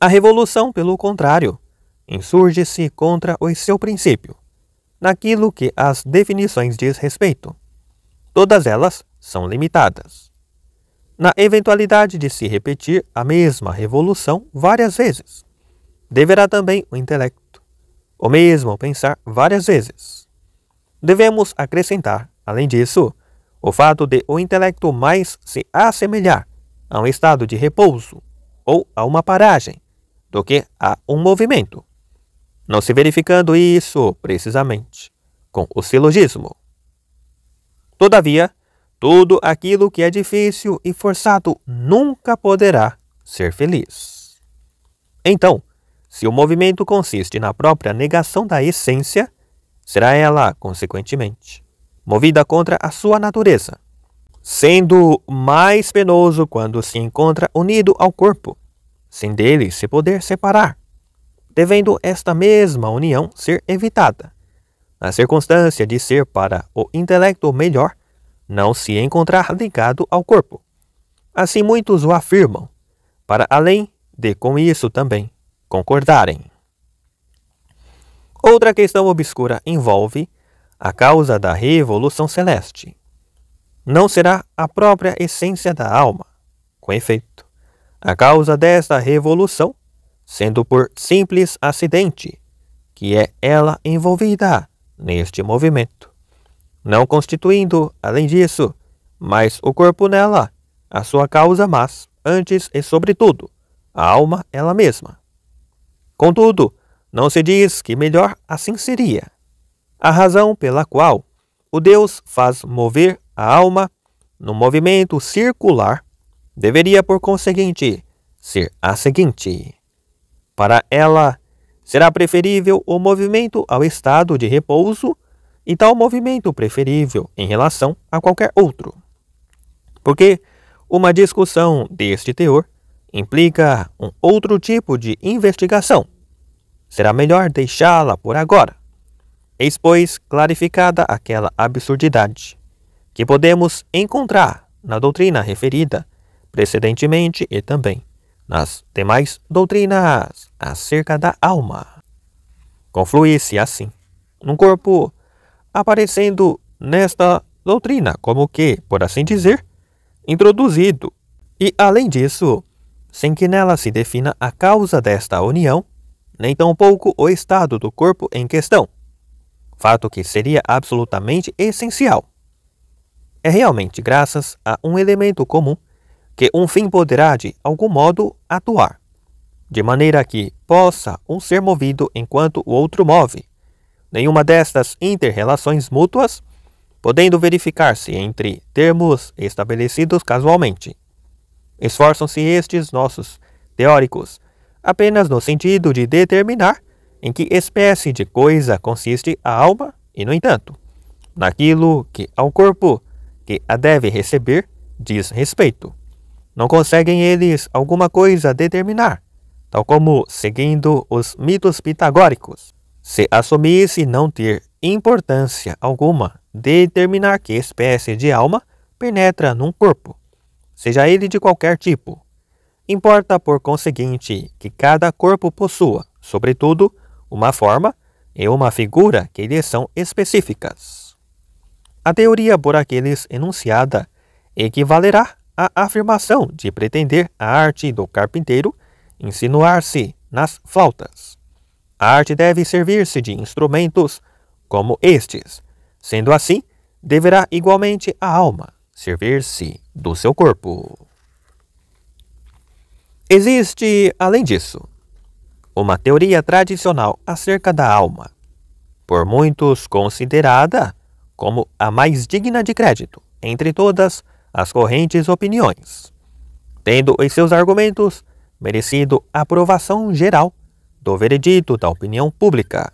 A revolução, pelo contrário, insurge-se contra o seu princípio, naquilo que as definições diz respeito. Todas elas são limitadas. Na eventualidade de se repetir a mesma revolução várias vezes, deverá também o intelecto o mesmo pensar várias vezes. Devemos acrescentar, além disso, o fato de o intelecto mais se assemelhar a um estado de repouso ou a uma paragem do que a um movimento, não se verificando isso precisamente com o silogismo. Todavia, tudo aquilo que é difícil e forçado nunca poderá ser feliz. Então, se o movimento consiste na própria negação da essência, será ela, consequentemente, movida contra a sua natureza, sendo mais penoso quando se encontra unido ao corpo, sem dele se poder separar, devendo esta mesma união ser evitada. Na circunstância de ser para o intelecto melhor não se encontrar ligado ao corpo. Assim muitos o afirmam, para além de com isso também concordarem. Outra questão obscura envolve a causa da revolução celeste. Não será a própria essência da alma, com efeito. A causa desta revolução, sendo por simples acidente, que é ela envolvida neste movimento, não constituindo, além disso, mais o corpo nela, a sua causa, mas, antes e sobretudo, a alma ela mesma. Contudo, não se diz que melhor assim seria. A razão pela qual o Deus faz mover a alma no movimento circular deveria, por conseguinte, ser a seguinte: para ela, será preferível o movimento ao estado de repouso e tal movimento preferível em relação a qualquer outro. Porque uma discussão deste teor implica um outro tipo de investigação. Será melhor deixá-la por agora. Eis, pois, clarificada aquela absurdidade que podemos encontrar na doutrina referida precedentemente e também nas demais doutrinas acerca da alma. Conflui se assim num corpo aparecendo nesta doutrina como que, por assim dizer, introduzido e, além disso, sem que nela se defina a causa desta união, nem tampouco o estado do corpo em questão, fato que seria absolutamente essencial. É realmente graças a um elemento comum que um fim poderá de algum modo atuar, de maneira que possa um ser movido enquanto o outro move. Nenhuma destas interrelações mútuas podendo verificar-se entre termos estabelecidos casualmente. Esforçam-se estes nossos teóricos apenas no sentido de determinar em que espécie de coisa consiste a alma e, no entanto, naquilo que ao corpo que a deve receber diz respeito. Não conseguem eles alguma coisa determinar, tal como, seguindo os mitos pitagóricos, se assumisse não ter importância alguma determinar que espécie de alma penetra num corpo seja ele de qualquer tipo. Importa, por conseguinte, que cada corpo possua, sobretudo, uma forma e uma figura que lhe são específicas. A teoria por aqueles enunciada equivalerá à afirmação de pretender a arte do carpinteiro insinuar-se nas flautas. A arte deve servir-se de instrumentos como estes, sendo assim, deverá igualmente a alma, servir-se do seu corpo. Existe, além disso, uma teoria tradicional acerca da alma, por muitos considerada como a mais digna de crédito entre todas as correntes opiniões, tendo em seus argumentos merecido aprovação geral do veredito da opinião pública.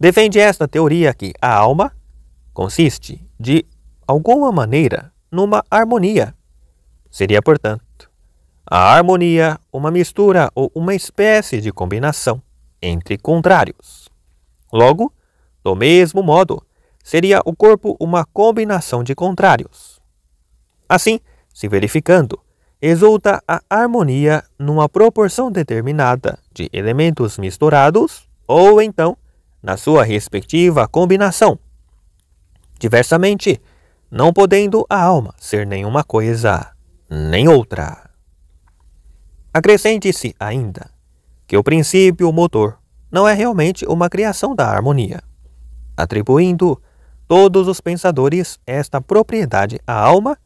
Defende esta teoria que a alma consiste de alguma maneira, numa harmonia. Seria, portanto, a harmonia uma mistura ou uma espécie de combinação entre contrários. Logo, do mesmo modo, seria o corpo uma combinação de contrários. Assim, se verificando, resulta a harmonia numa proporção determinada de elementos misturados ou então na sua respectiva combinação. Diversamente, não podendo a alma ser nenhuma coisa nem outra. Acrescente-se ainda que o princípio motor não é realmente uma criação da harmonia, atribuindo todos os pensadores esta propriedade à alma,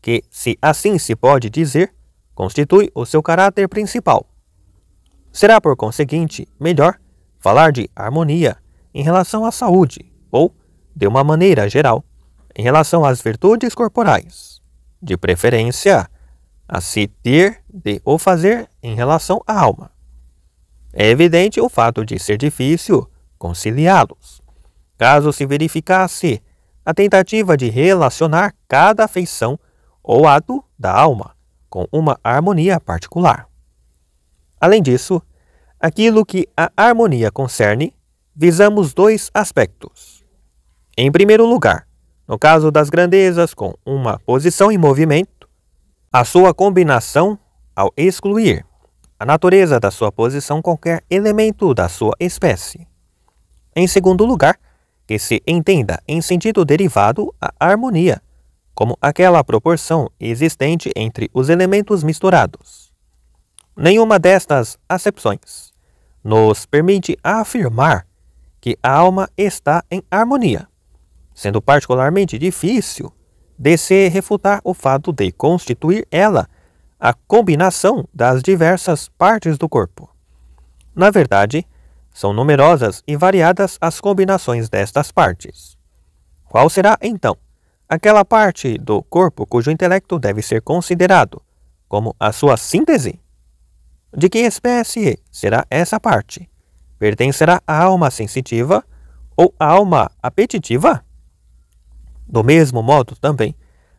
que, se assim se pode dizer, constitui o seu caráter principal. Será, por conseguinte, melhor falar de harmonia em relação à saúde ou, de uma maneira geral, em relação às virtudes corporais, de preferência a se ter de o fazer em relação à alma. É evidente o fato de ser difícil conciliá-los. Caso se verificasse a tentativa de relacionar cada afeição ou ato da alma com uma harmonia particular. Além disso, aquilo que a harmonia concerne, visamos dois aspectos. Em primeiro lugar, no caso das grandezas com uma posição em movimento, a sua combinação ao excluir a natureza da sua posição qualquer elemento da sua espécie. Em segundo lugar, que se entenda em sentido derivado a harmonia, como aquela proporção existente entre os elementos misturados. Nenhuma destas acepções nos permite afirmar que a alma está em harmonia sendo particularmente difícil de se refutar o fato de constituir ela a combinação das diversas partes do corpo. Na verdade, são numerosas e variadas as combinações destas partes. Qual será, então, aquela parte do corpo cujo intelecto deve ser considerado como a sua síntese? De que espécie será essa parte? Pertencerá à alma sensitiva ou à alma apetitiva? Do mesmo modo, também,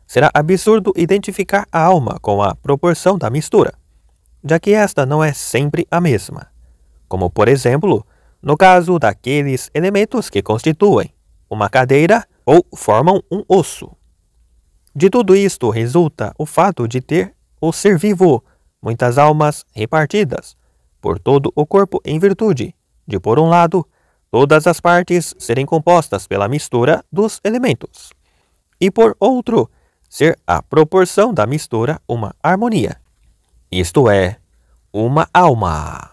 será absurdo identificar a alma com a proporção da mistura, já que esta não é sempre a mesma, como, por exemplo, no caso daqueles elementos que constituem uma cadeira ou formam um osso. De tudo isto resulta o fato de ter o ser vivo muitas almas repartidas por todo o corpo em virtude de, por um lado, todas as partes serem compostas pela mistura dos elementos e por outro, ser a proporção da mistura uma harmonia, isto é, uma alma.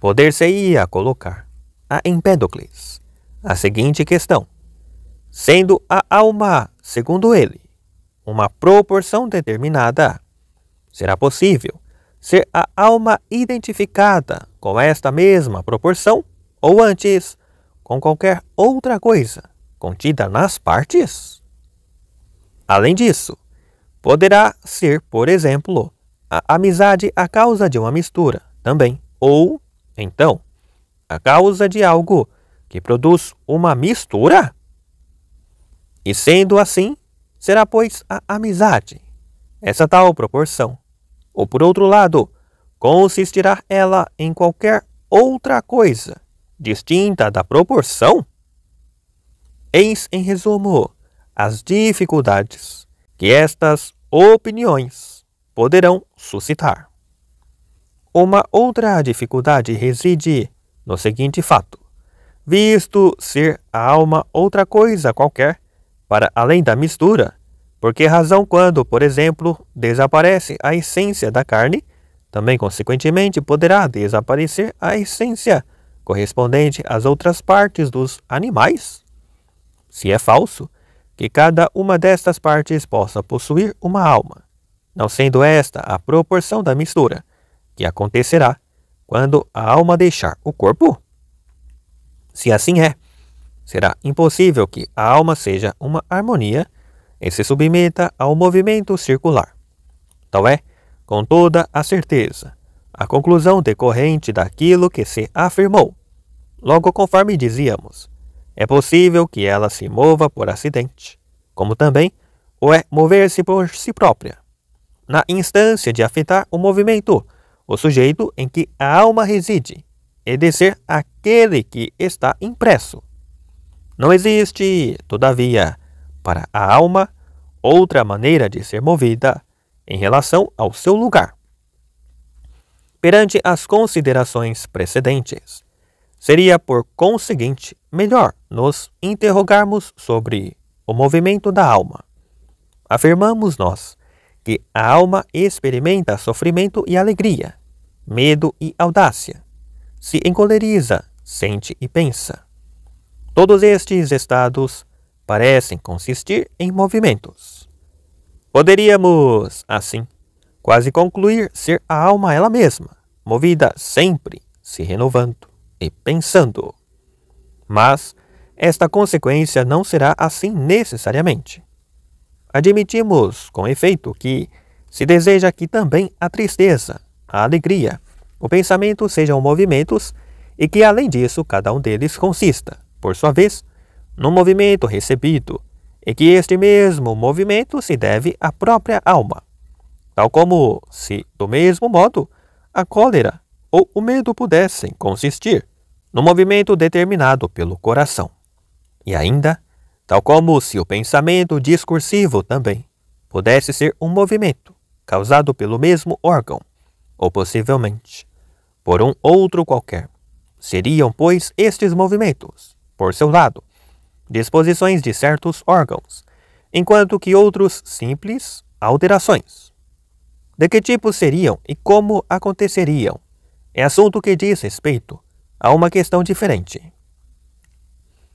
Poder-se-ia colocar a Empédocles a seguinte questão: sendo a alma, segundo ele, uma proporção determinada, será possível ser a alma identificada com esta mesma proporção ou antes com qualquer outra coisa contida nas partes. Além disso, poderá ser, por exemplo, a amizade a causa de uma mistura também, ou, então, a causa de algo que produz uma mistura. E sendo assim, será, pois, a amizade, essa tal proporção. Ou, por outro lado, consistirá ela em qualquer outra coisa distinta da proporção? Eis em resumo as dificuldades que estas opiniões poderão suscitar. Uma outra dificuldade reside no seguinte fato: visto ser a alma outra coisa qualquer, para além da mistura, por que razão, quando, por exemplo, desaparece a essência da carne, também consequentemente poderá desaparecer a essência correspondente às outras partes dos animais? se é falso, que cada uma destas partes possa possuir uma alma, não sendo esta a proporção da mistura, que acontecerá quando a alma deixar o corpo? Se assim é, será impossível que a alma seja uma harmonia e se submeta ao movimento circular. Tal é, com toda a certeza, a conclusão decorrente daquilo que se afirmou. Logo conforme dizíamos, é possível que ela se mova por acidente, como também o é mover-se por si própria. Na instância de afetar o movimento, o sujeito em que a alma reside, e é de ser aquele que está impresso. Não existe, todavia, para a alma outra maneira de ser movida em relação ao seu lugar. Perante as considerações precedentes, Seria, por conseguinte, melhor nos interrogarmos sobre o movimento da alma. Afirmamos nós que a alma experimenta sofrimento e alegria, medo e audácia, se encoleriza, sente e pensa. Todos estes estados parecem consistir em movimentos. Poderíamos, assim, quase concluir ser a alma ela mesma, movida sempre, se renovando e pensando. Mas esta consequência não será assim necessariamente. Admitimos, com efeito, que se deseja que também a tristeza, a alegria, o pensamento sejam movimentos e que, além disso, cada um deles consista, por sua vez, num movimento recebido, e que este mesmo movimento se deve à própria alma, tal como se, do mesmo modo, a cólera ou o medo pudessem consistir no movimento determinado pelo coração. E ainda, tal como se o pensamento discursivo também pudesse ser um movimento causado pelo mesmo órgão, ou possivelmente por um outro qualquer. Seriam, pois, estes movimentos, por seu lado, disposições de certos órgãos, enquanto que outros simples alterações. De que tipo seriam e como aconteceriam é assunto que diz respeito a uma questão diferente.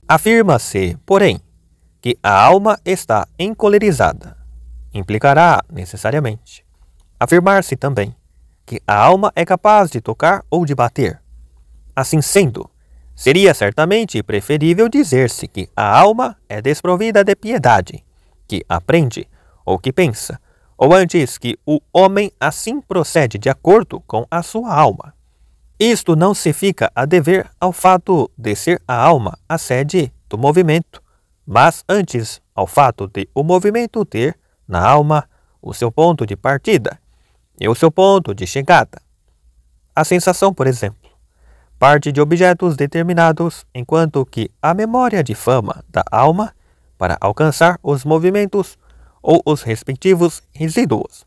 Afirma-se, porém, que a alma está encolerizada. Implicará, necessariamente, afirmar-se também que a alma é capaz de tocar ou de bater. Assim sendo, seria certamente preferível dizer-se que a alma é desprovida de piedade, que aprende ou que pensa, ou antes que o homem assim procede de acordo com a sua alma. Isto não se fica a dever ao fato de ser a alma a sede do movimento, mas antes ao fato de o movimento ter, na alma, o seu ponto de partida e o seu ponto de chegada. A sensação, por exemplo, parte de objetos determinados, enquanto que a memória de fama da alma, para alcançar os movimentos ou os respectivos resíduos,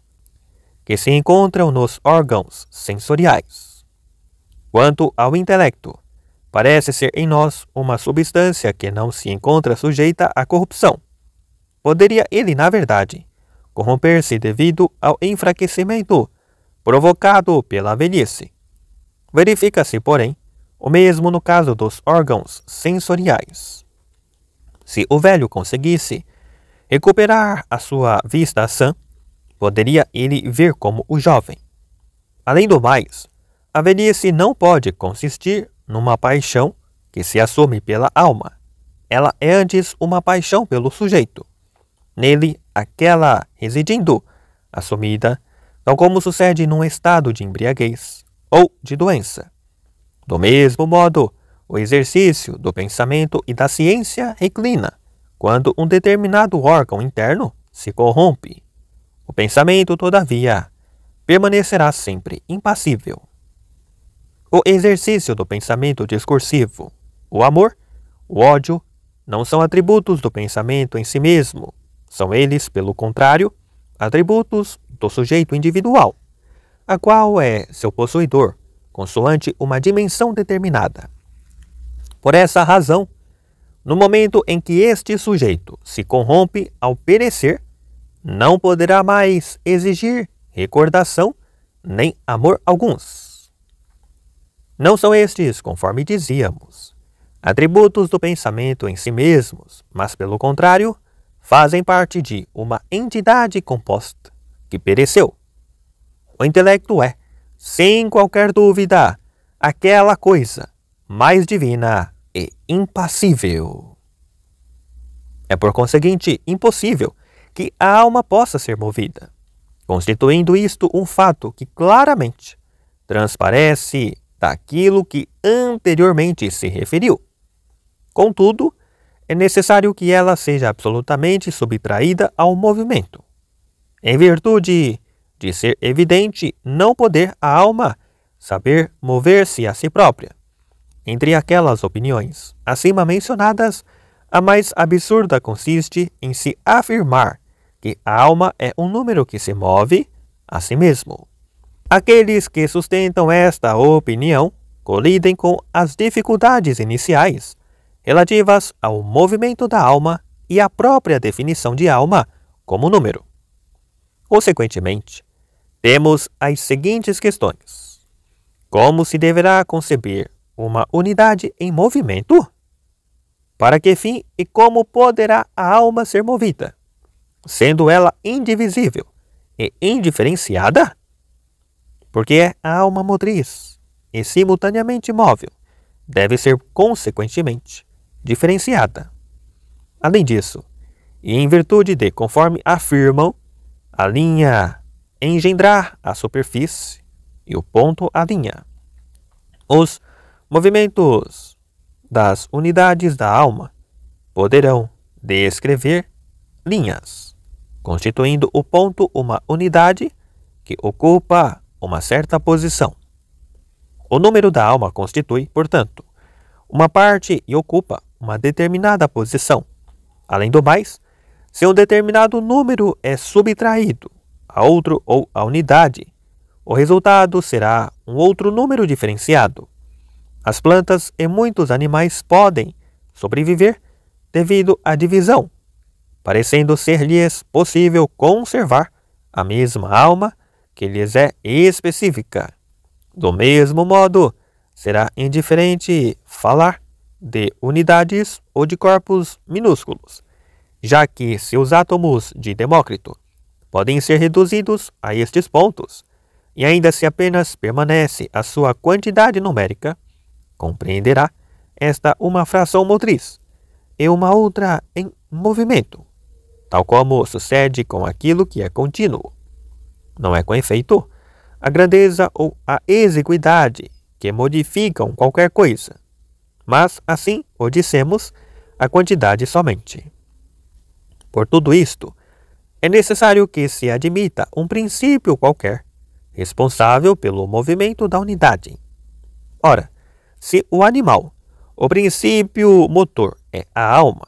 que se encontram nos órgãos sensoriais. Quanto ao intelecto, parece ser em nós uma substância que não se encontra sujeita à corrupção. Poderia ele, na verdade, corromper-se devido ao enfraquecimento provocado pela velhice. Verifica-se, porém, o mesmo no caso dos órgãos sensoriais. Se o velho conseguisse recuperar a sua vista sã, poderia ele ver como o jovem. Além do mais, a velhice não pode consistir numa paixão que se assume pela alma. Ela é antes uma paixão pelo sujeito. Nele, aquela residindo, assumida, tal como sucede num estado de embriaguez ou de doença. Do mesmo modo, o exercício do pensamento e da ciência reclina quando um determinado órgão interno se corrompe. O pensamento, todavia, permanecerá sempre impassível o exercício do pensamento discursivo. O amor, o ódio, não são atributos do pensamento em si mesmo. São eles, pelo contrário, atributos do sujeito individual, a qual é seu possuidor, consoante uma dimensão determinada. Por essa razão, no momento em que este sujeito se corrompe ao perecer, não poderá mais exigir recordação nem amor alguns. Não são estes, conforme dizíamos, atributos do pensamento em si mesmos, mas, pelo contrário, fazem parte de uma entidade composta que pereceu. O intelecto é, sem qualquer dúvida, aquela coisa mais divina e impassível. É por conseguinte impossível que a alma possa ser movida, constituindo isto um fato que claramente transparece daquilo que anteriormente se referiu. Contudo, é necessário que ela seja absolutamente subtraída ao movimento. Em virtude de ser evidente não poder a alma saber mover-se a si própria. Entre aquelas opiniões acima mencionadas, a mais absurda consiste em se afirmar que a alma é um número que se move a si mesmo. Aqueles que sustentam esta opinião colidem com as dificuldades iniciais relativas ao movimento da alma e à própria definição de alma como número. Consequentemente, temos as seguintes questões: Como se deverá conceber uma unidade em movimento? Para que fim e como poderá a alma ser movida, sendo ela indivisível e indiferenciada? porque é alma motriz e simultaneamente móvel, deve ser consequentemente diferenciada. Além disso, e em virtude de, conforme afirmam, a linha engendrar a superfície e o ponto a linha. Os movimentos das unidades da alma poderão descrever linhas, constituindo o ponto uma unidade que ocupa uma certa posição. O número da alma constitui, portanto, uma parte e ocupa uma determinada posição. Além do mais, se um determinado número é subtraído a outro ou a unidade, o resultado será um outro número diferenciado. As plantas e muitos animais podem sobreviver devido à divisão, parecendo ser-lhes possível conservar a mesma alma que lhes é específica. Do mesmo modo, será indiferente falar de unidades ou de corpos minúsculos, já que seus átomos de Demócrito podem ser reduzidos a estes pontos, e ainda se apenas permanece a sua quantidade numérica, compreenderá esta uma fração motriz e uma outra em movimento, tal como sucede com aquilo que é contínuo não é com efeito, a grandeza ou a exiguidade que modificam qualquer coisa, mas assim o dissemos a quantidade somente. Por tudo isto, é necessário que se admita um princípio qualquer, responsável pelo movimento da unidade. Ora, se o animal, o princípio motor, é a alma,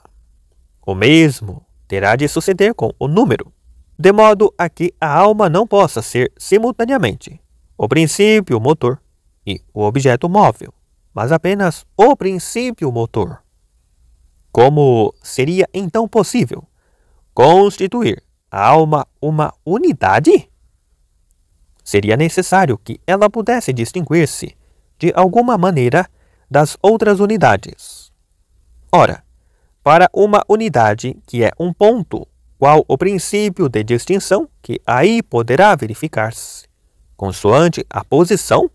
o mesmo terá de suceder com o número, de modo a que a alma não possa ser simultaneamente o princípio motor e o objeto móvel, mas apenas o princípio motor. Como seria então possível constituir a alma uma unidade? Seria necessário que ela pudesse distinguir-se, de alguma maneira, das outras unidades. Ora, para uma unidade que é um ponto qual o princípio de distinção que aí poderá verificar-se, consoante a posição.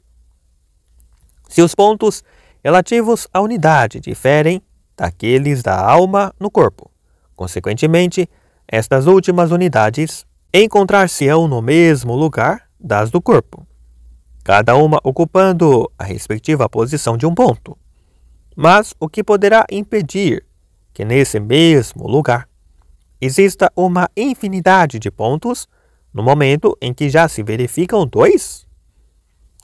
Se os pontos relativos à unidade diferem daqueles da alma no corpo, consequentemente, estas últimas unidades encontrar-se-ão no mesmo lugar das do corpo, cada uma ocupando a respectiva posição de um ponto. Mas o que poderá impedir que nesse mesmo lugar exista uma infinidade de pontos no momento em que já se verificam dois,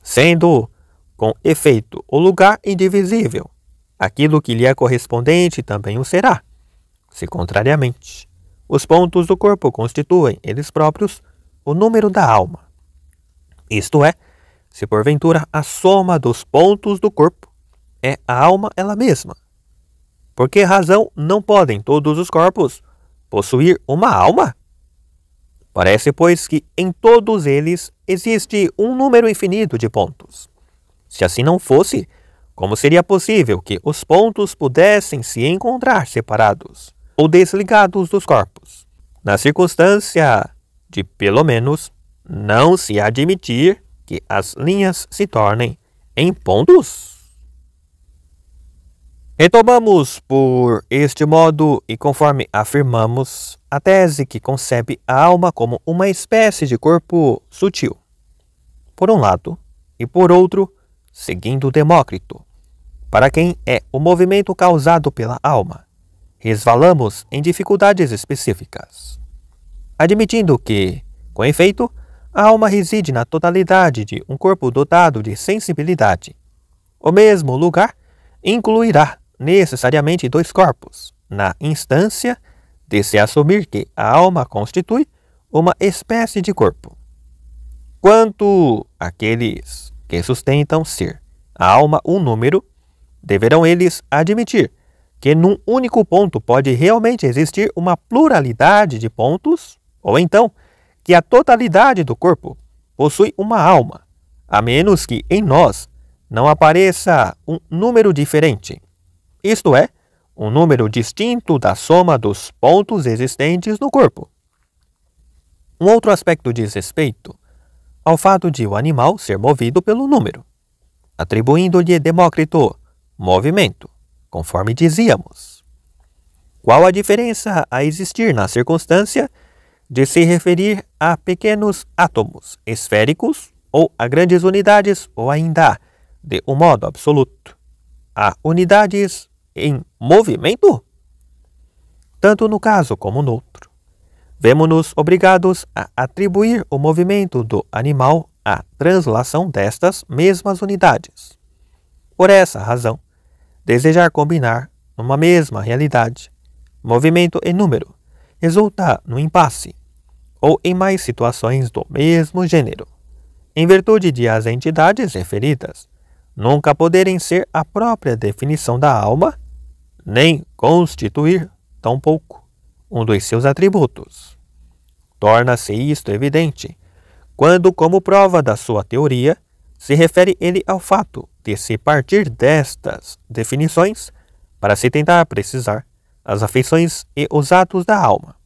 sendo, com efeito, o lugar indivisível. Aquilo que lhe é correspondente também o será, se contrariamente. Os pontos do corpo constituem, eles próprios, o número da alma. Isto é, se porventura a soma dos pontos do corpo é a alma ela mesma. Por que razão não podem todos os corpos possuir uma alma? Parece, pois, que em todos eles existe um número infinito de pontos. Se assim não fosse, como seria possível que os pontos pudessem se encontrar separados ou desligados dos corpos? Na circunstância de, pelo menos, não se admitir que as linhas se tornem em pontos. Retomamos por este modo e conforme afirmamos, a tese que concebe a alma como uma espécie de corpo sutil, por um lado, e por outro, seguindo Demócrito, para quem é o movimento causado pela alma, resvalamos em dificuldades específicas. Admitindo que, com efeito, a alma reside na totalidade de um corpo dotado de sensibilidade, o mesmo lugar incluirá necessariamente dois corpos, na instância de se assumir que a alma constitui uma espécie de corpo. Quanto àqueles que sustentam ser a alma um número, deverão eles admitir que num único ponto pode realmente existir uma pluralidade de pontos, ou então que a totalidade do corpo possui uma alma, a menos que em nós não apareça um número diferente isto é, um número distinto da soma dos pontos existentes no corpo. Um outro aspecto diz respeito ao fato de o animal ser movido pelo número, atribuindo-lhe Demócrito movimento, conforme dizíamos. Qual a diferença a existir na circunstância de se referir a pequenos átomos esféricos ou a grandes unidades ou ainda de um modo absoluto? a unidades em movimento? Tanto no caso como no outro. Vemos-nos obrigados a atribuir o movimento do animal à translação destas mesmas unidades. Por essa razão, desejar combinar, numa mesma realidade, movimento e número, resulta no impasse, ou em mais situações do mesmo gênero, em virtude de as entidades referidas nunca poderem ser a própria definição da alma, nem constituir, tampouco, um dos seus atributos. Torna-se isto evidente quando, como prova da sua teoria, se refere ele ao fato de se partir destas definições para se tentar precisar as afeições e os atos da alma,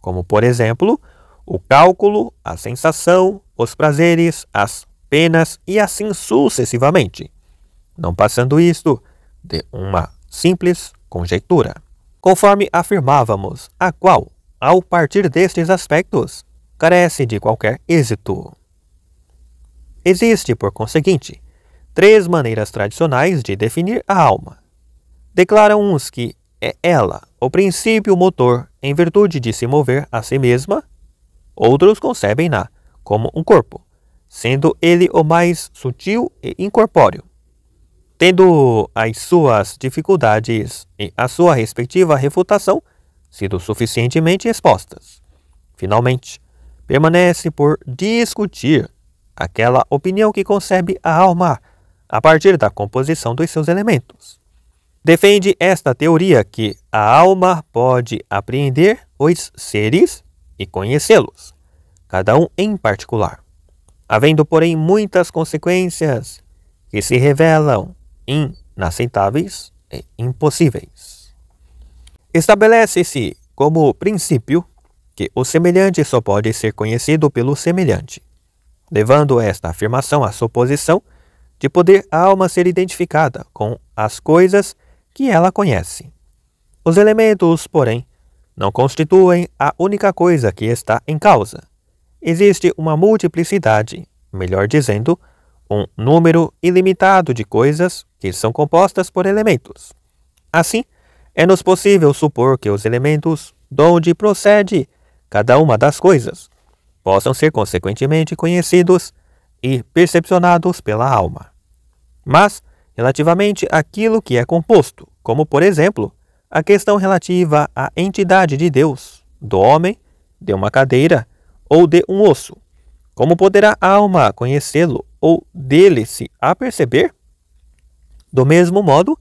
como, por exemplo, o cálculo, a sensação, os prazeres, as penas e assim sucessivamente, não passando isto de uma simples conjectura. Conforme afirmávamos, a qual, ao partir destes aspectos, carece de qualquer êxito. Existe, por conseguinte, três maneiras tradicionais de definir a alma. Declaram uns que é ela o princípio motor em virtude de se mover a si mesma, outros concebem-na como um corpo, sendo ele o mais sutil e incorpóreo. Tendo as suas dificuldades e a sua respectiva refutação sido suficientemente expostas, finalmente, permanece por discutir aquela opinião que concebe a alma a partir da composição dos seus elementos. Defende esta teoria que a alma pode apreender os seres e conhecê-los, cada um em particular havendo, porém, muitas consequências que se revelam inaceitáveis e impossíveis. Estabelece-se como princípio que o semelhante só pode ser conhecido pelo semelhante, levando esta afirmação à suposição de poder a alma ser identificada com as coisas que ela conhece. Os elementos, porém, não constituem a única coisa que está em causa existe uma multiplicidade, melhor dizendo, um número ilimitado de coisas que são compostas por elementos. Assim, é-nos possível supor que os elementos de onde procede cada uma das coisas possam ser consequentemente conhecidos e percepcionados pela alma. Mas, relativamente àquilo que é composto, como por exemplo, a questão relativa à entidade de Deus, do homem, de uma cadeira ou de um osso? Como poderá a alma conhecê-lo ou dele se aperceber? Do mesmo modo,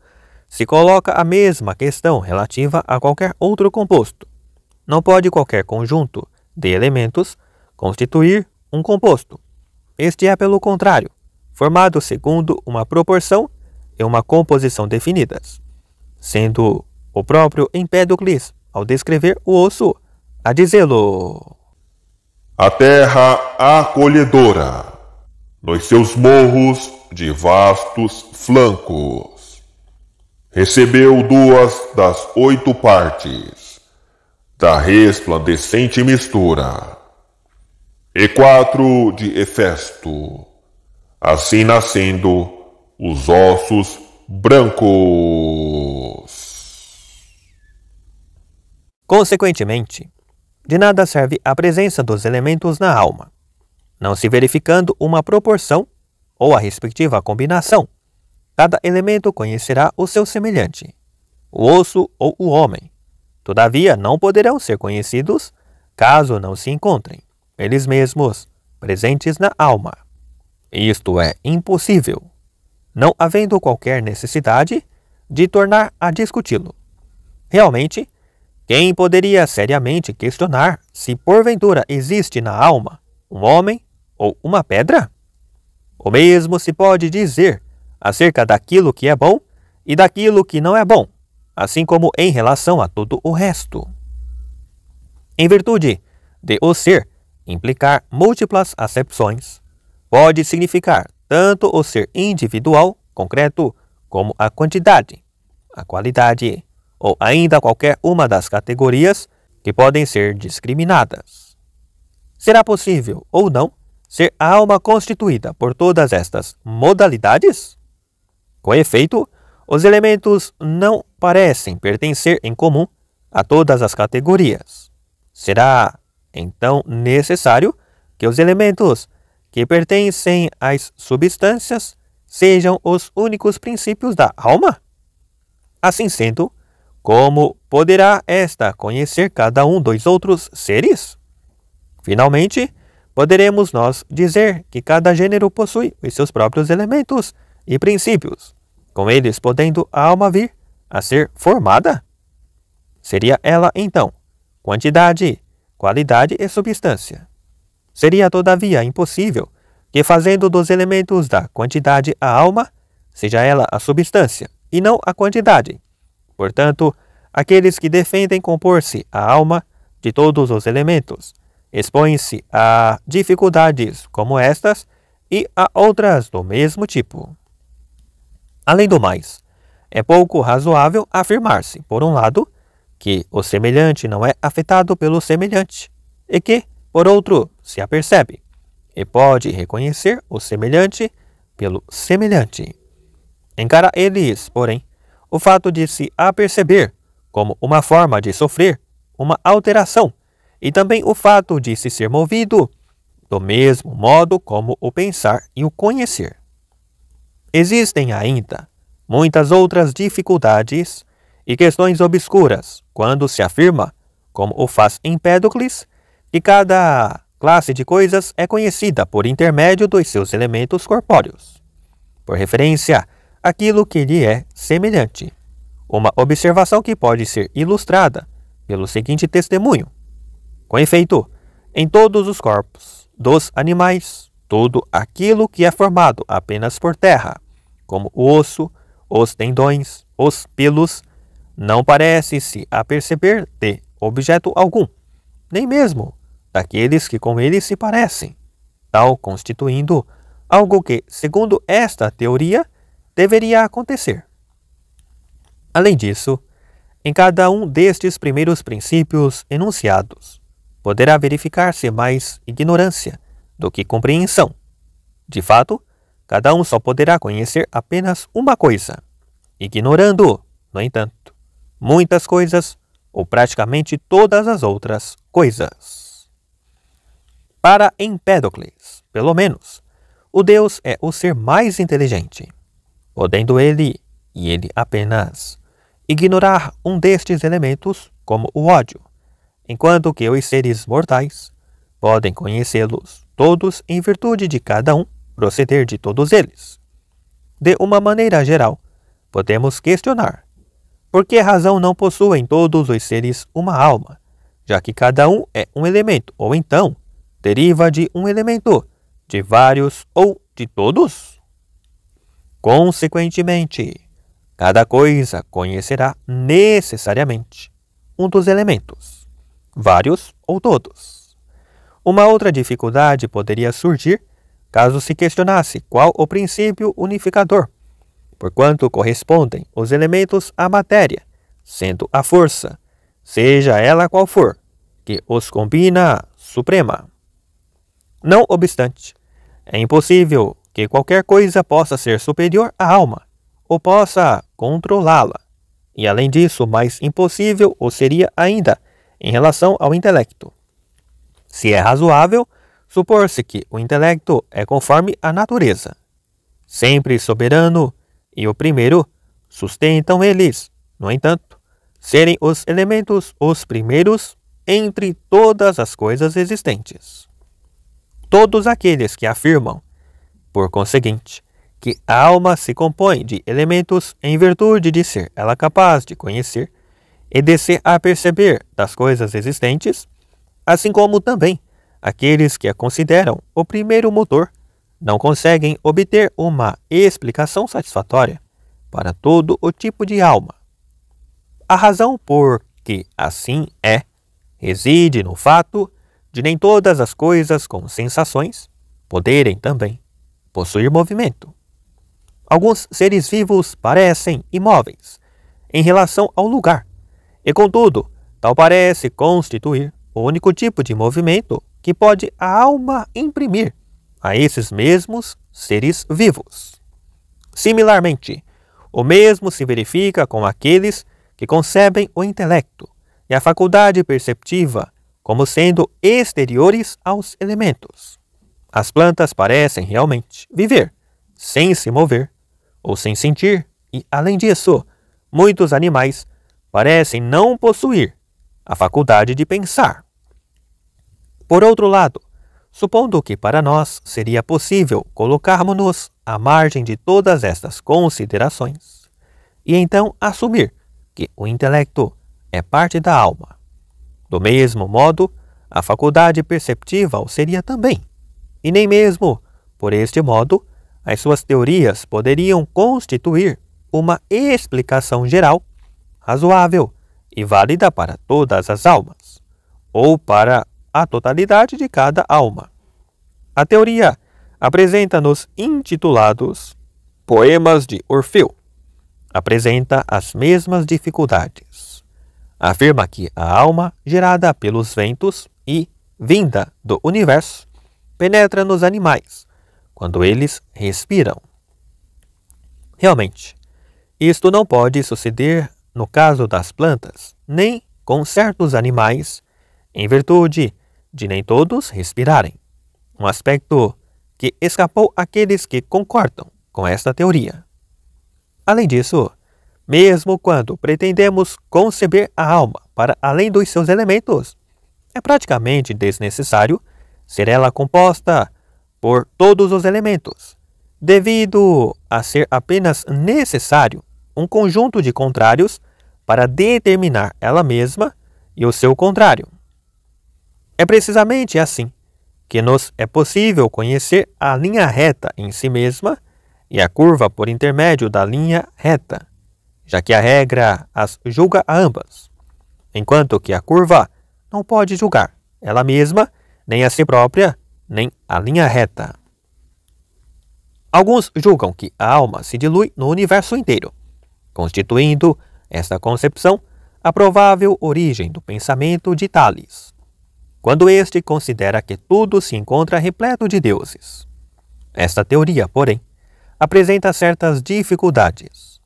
se coloca a mesma questão relativa a qualquer outro composto. Não pode qualquer conjunto de elementos constituir um composto. Este é, pelo contrário, formado segundo uma proporção e uma composição definidas, sendo o próprio Empédocles, ao descrever o osso, a dizê-lo a terra acolhedora, nos seus morros de vastos flancos. Recebeu duas das oito partes da resplandecente mistura, e quatro de Hefesto, assim nascendo os ossos brancos. Consequentemente, de nada serve a presença dos elementos na alma, não se verificando uma proporção ou a respectiva combinação. Cada elemento conhecerá o seu semelhante, o osso ou o homem. Todavia, não poderão ser conhecidos caso não se encontrem, eles mesmos, presentes na alma. Isto é impossível, não havendo qualquer necessidade de tornar a discuti-lo. Realmente, quem poderia seriamente questionar se porventura existe na alma um homem ou uma pedra? O mesmo se pode dizer acerca daquilo que é bom e daquilo que não é bom, assim como em relação a todo o resto. Em virtude de o ser implicar múltiplas acepções, pode significar tanto o ser individual, concreto, como a quantidade, a qualidade ou ainda qualquer uma das categorias que podem ser discriminadas. Será possível ou não ser a alma constituída por todas estas modalidades? Com efeito, os elementos não parecem pertencer em comum a todas as categorias. Será, então, necessário que os elementos que pertencem às substâncias sejam os únicos princípios da alma? Assim sendo, como poderá esta conhecer cada um dos outros seres? Finalmente, poderemos nós dizer que cada gênero possui os seus próprios elementos e princípios, com eles podendo a alma vir a ser formada? Seria ela, então, quantidade, qualidade e substância. Seria, todavia, impossível que, fazendo dos elementos da quantidade a alma, seja ela a substância e não a quantidade, Portanto, aqueles que defendem compor-se a alma de todos os elementos expõem-se a dificuldades como estas e a outras do mesmo tipo. Além do mais, é pouco razoável afirmar-se, por um lado, que o semelhante não é afetado pelo semelhante, e que, por outro, se apercebe e pode reconhecer o semelhante pelo semelhante. Encara eles, porém, o fato de se aperceber como uma forma de sofrer uma alteração, e também o fato de se ser movido do mesmo modo como o pensar e o conhecer. Existem ainda muitas outras dificuldades e questões obscuras quando se afirma, como o faz Empédocles, que cada classe de coisas é conhecida por intermédio dos seus elementos corpóreos. Por referência aquilo que lhe é semelhante. Uma observação que pode ser ilustrada pelo seguinte testemunho: Com efeito, em todos os corpos dos animais, tudo aquilo que é formado apenas por terra, como o osso, os tendões, os pelos, não parece se aperceber de objeto algum, nem mesmo daqueles que com ele se parecem, tal constituindo algo que, segundo esta teoria, deveria acontecer. Além disso, em cada um destes primeiros princípios enunciados, poderá verificar-se mais ignorância do que compreensão. De fato, cada um só poderá conhecer apenas uma coisa, ignorando, no entanto, muitas coisas ou praticamente todas as outras coisas. Para Empédocles, pelo menos, o Deus é o ser mais inteligente podendo ele, e ele apenas, ignorar um destes elementos como o ódio, enquanto que os seres mortais podem conhecê-los todos em virtude de cada um proceder de todos eles. De uma maneira geral, podemos questionar por que razão não possuem todos os seres uma alma, já que cada um é um elemento, ou então deriva de um elemento, de vários ou de todos? Consequentemente, cada coisa conhecerá necessariamente um dos elementos, vários ou todos. Uma outra dificuldade poderia surgir caso se questionasse qual o princípio unificador, porquanto correspondem os elementos à matéria, sendo a força, seja ela qual for, que os combina suprema. Não obstante, é impossível que qualquer coisa possa ser superior à alma, ou possa controlá-la. E além disso, mais impossível o seria ainda em relação ao intelecto. Se é razoável, supor-se que o intelecto é conforme à natureza. Sempre soberano e o primeiro, sustentam eles, no entanto, serem os elementos os primeiros entre todas as coisas existentes. Todos aqueles que afirmam por conseguinte, que a alma se compõe de elementos em virtude de ser ela capaz de conhecer e de se aperceber das coisas existentes, assim como também aqueles que a consideram o primeiro motor não conseguem obter uma explicação satisfatória para todo o tipo de alma. A razão por que assim é reside no fato de nem todas as coisas com sensações poderem também possuir movimento. Alguns seres vivos parecem imóveis em relação ao lugar, e contudo, tal parece constituir o único tipo de movimento que pode a alma imprimir a esses mesmos seres vivos. Similarmente, o mesmo se verifica com aqueles que concebem o intelecto e a faculdade perceptiva como sendo exteriores aos elementos. As plantas parecem realmente viver sem se mover ou sem sentir, e além disso, muitos animais parecem não possuir a faculdade de pensar. Por outro lado, supondo que para nós seria possível colocarmos-nos à margem de todas estas considerações e então assumir que o intelecto é parte da alma. Do mesmo modo, a faculdade perceptiva o seria também, e nem mesmo, por este modo, as suas teorias poderiam constituir uma explicação geral, razoável e válida para todas as almas, ou para a totalidade de cada alma. A teoria apresenta-nos intitulados Poemas de Orfeu. Apresenta as mesmas dificuldades. Afirma que a alma gerada pelos ventos e vinda do universo penetra nos animais, quando eles respiram. Realmente, isto não pode suceder no caso das plantas, nem com certos animais, em virtude de nem todos respirarem. Um aspecto que escapou àqueles que concordam com esta teoria. Além disso, mesmo quando pretendemos conceber a alma para além dos seus elementos, é praticamente desnecessário ser ela composta por todos os elementos, devido a ser apenas necessário um conjunto de contrários para determinar ela mesma e o seu contrário. É precisamente assim que nos é possível conhecer a linha reta em si mesma e a curva por intermédio da linha reta, já que a regra as julga a ambas, enquanto que a curva não pode julgar ela mesma nem a si própria, nem a linha reta. Alguns julgam que a alma se dilui no universo inteiro, constituindo esta concepção a provável origem do pensamento de Thales, quando este considera que tudo se encontra repleto de deuses. Esta teoria, porém, apresenta certas dificuldades.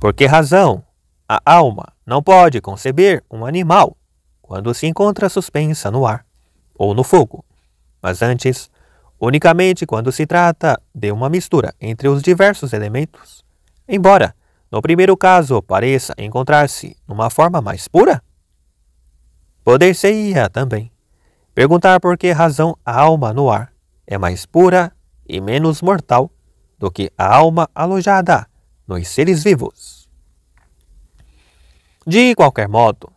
Por que razão a alma não pode conceber um animal quando se encontra suspensa no ar? ou no fogo, mas antes, unicamente quando se trata de uma mistura entre os diversos elementos, embora, no primeiro caso, pareça encontrar-se numa forma mais pura? Poder-se-ia também perguntar por que razão a alma no ar é mais pura e menos mortal do que a alma alojada nos seres vivos. De qualquer modo,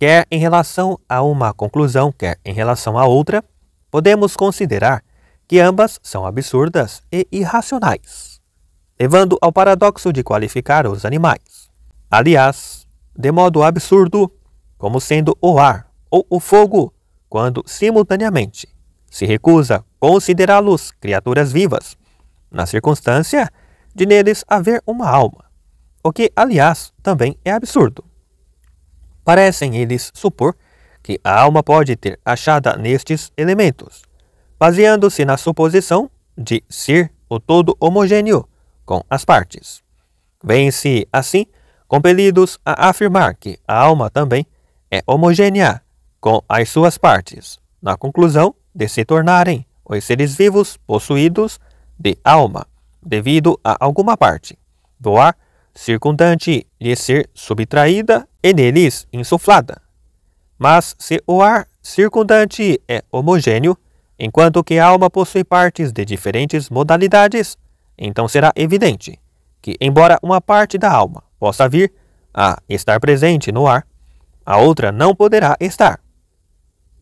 quer é em relação a uma conclusão, quer é em relação a outra, podemos considerar que ambas são absurdas e irracionais, levando ao paradoxo de qualificar os animais. Aliás, de modo absurdo, como sendo o ar ou o fogo, quando simultaneamente se recusa considerá-los criaturas vivas, na circunstância de neles haver uma alma, o que, aliás, também é absurdo. Parecem eles supor que a alma pode ter achada nestes elementos, baseando-se na suposição de ser o todo homogêneo com as partes. Vêm-se, assim, compelidos a afirmar que a alma também é homogênea com as suas partes, na conclusão de se tornarem os seres vivos possuídos de alma, devido a alguma parte do ar circundante lhe ser subtraída e neles insuflada. Mas se o ar circundante é homogêneo, enquanto que a alma possui partes de diferentes modalidades, então será evidente que, embora uma parte da alma possa vir a estar presente no ar, a outra não poderá estar.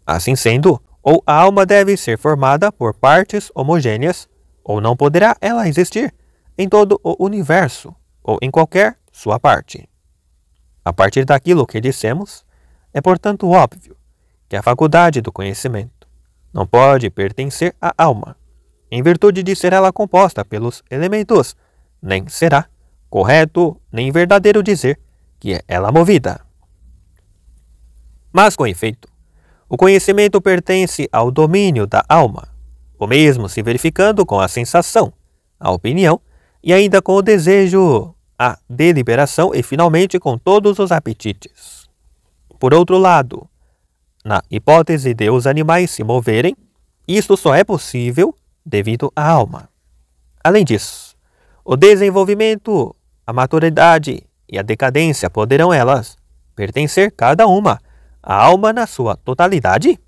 Assim sendo, ou a alma deve ser formada por partes homogêneas, ou não poderá ela existir em todo o universo ou em qualquer sua parte. A partir daquilo que dissemos, é portanto óbvio que a faculdade do conhecimento não pode pertencer à alma, em virtude de ser ela composta pelos elementos, nem será correto nem verdadeiro dizer que é ela movida. Mas, com efeito, o conhecimento pertence ao domínio da alma, o mesmo se verificando com a sensação, a opinião e ainda com o desejo a deliberação e, finalmente, com todos os apetites. Por outro lado, na hipótese de os animais se moverem, isto só é possível devido à alma. Além disso, o desenvolvimento, a maturidade e a decadência poderão elas pertencer cada uma à alma na sua totalidade?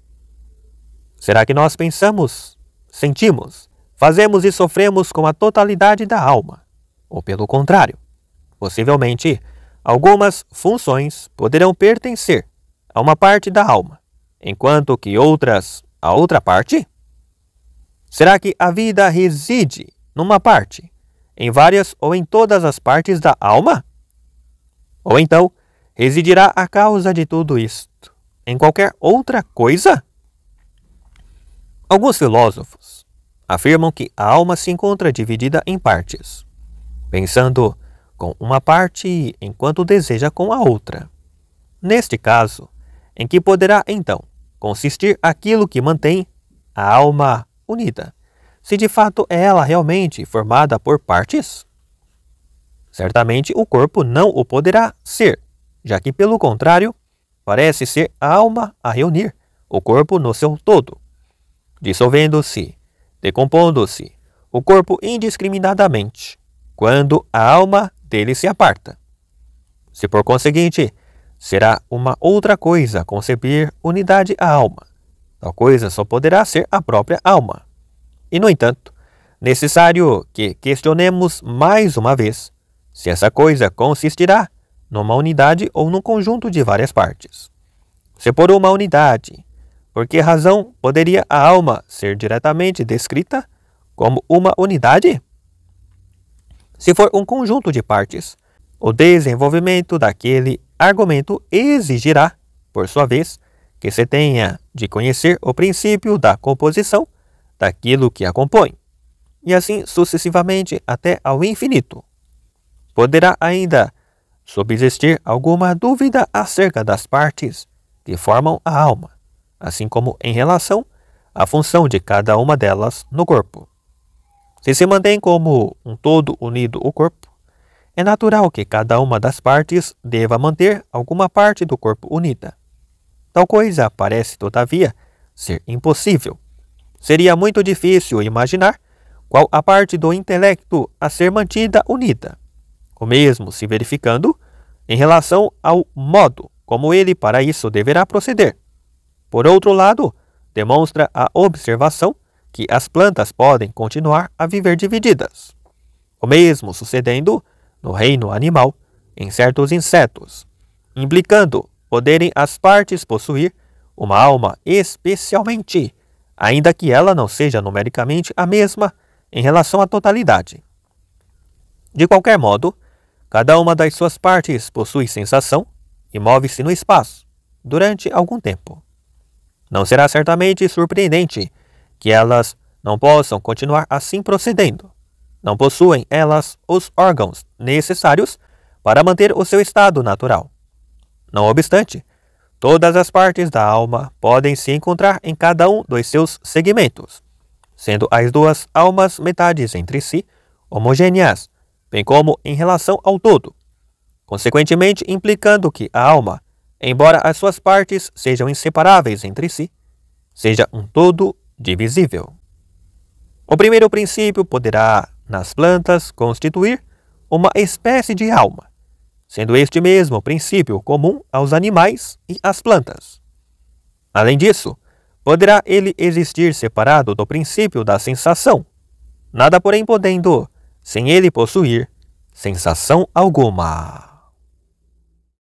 Será que nós pensamos, sentimos, fazemos e sofremos com a totalidade da alma? Ou pelo contrário, Possivelmente, algumas funções poderão pertencer a uma parte da alma, enquanto que outras a outra parte? Será que a vida reside numa parte, em várias ou em todas as partes da alma? Ou então, residirá a causa de tudo isto em qualquer outra coisa? Alguns filósofos afirmam que a alma se encontra dividida em partes, pensando com uma parte enquanto deseja com a outra. Neste caso, em que poderá então consistir aquilo que mantém a alma unida, se de fato é ela realmente formada por partes? Certamente o corpo não o poderá ser, já que, pelo contrário, parece ser a alma a reunir o corpo no seu todo, dissolvendo-se, decompondo-se, o corpo indiscriminadamente, quando a alma dele se aparta. Se por conseguinte, será uma outra coisa conceber unidade à alma. Tal coisa só poderá ser a própria alma. E, no entanto, necessário que questionemos mais uma vez se essa coisa consistirá numa unidade ou num conjunto de várias partes. Se por uma unidade, por que razão poderia a alma ser diretamente descrita como uma unidade? se for um conjunto de partes. O desenvolvimento daquele argumento exigirá, por sua vez, que se tenha de conhecer o princípio da composição daquilo que a compõe, e assim sucessivamente até ao infinito. Poderá ainda subsistir alguma dúvida acerca das partes que formam a alma, assim como em relação à função de cada uma delas no corpo. Se se mantém como um todo unido o corpo, é natural que cada uma das partes deva manter alguma parte do corpo unida. Tal coisa parece, todavia, ser impossível. Seria muito difícil imaginar qual a parte do intelecto a ser mantida unida, o mesmo se verificando em relação ao modo como ele para isso deverá proceder. Por outro lado, demonstra a observação que as plantas podem continuar a viver divididas. O mesmo sucedendo no reino animal em certos insetos, implicando poderem as partes possuir uma alma especialmente, ainda que ela não seja numericamente a mesma em relação à totalidade. De qualquer modo, cada uma das suas partes possui sensação e move-se no espaço durante algum tempo. Não será certamente surpreendente que elas não possam continuar assim procedendo. Não possuem elas os órgãos necessários para manter o seu estado natural. Não obstante, todas as partes da alma podem se encontrar em cada um dos seus segmentos, sendo as duas almas metades entre si homogêneas, bem como em relação ao todo, consequentemente implicando que a alma, embora as suas partes sejam inseparáveis entre si, seja um todo divisível. O primeiro princípio poderá, nas plantas, constituir uma espécie de alma, sendo este mesmo princípio comum aos animais e às plantas. Além disso, poderá ele existir separado do princípio da sensação, nada porém podendo, sem ele possuir, sensação alguma.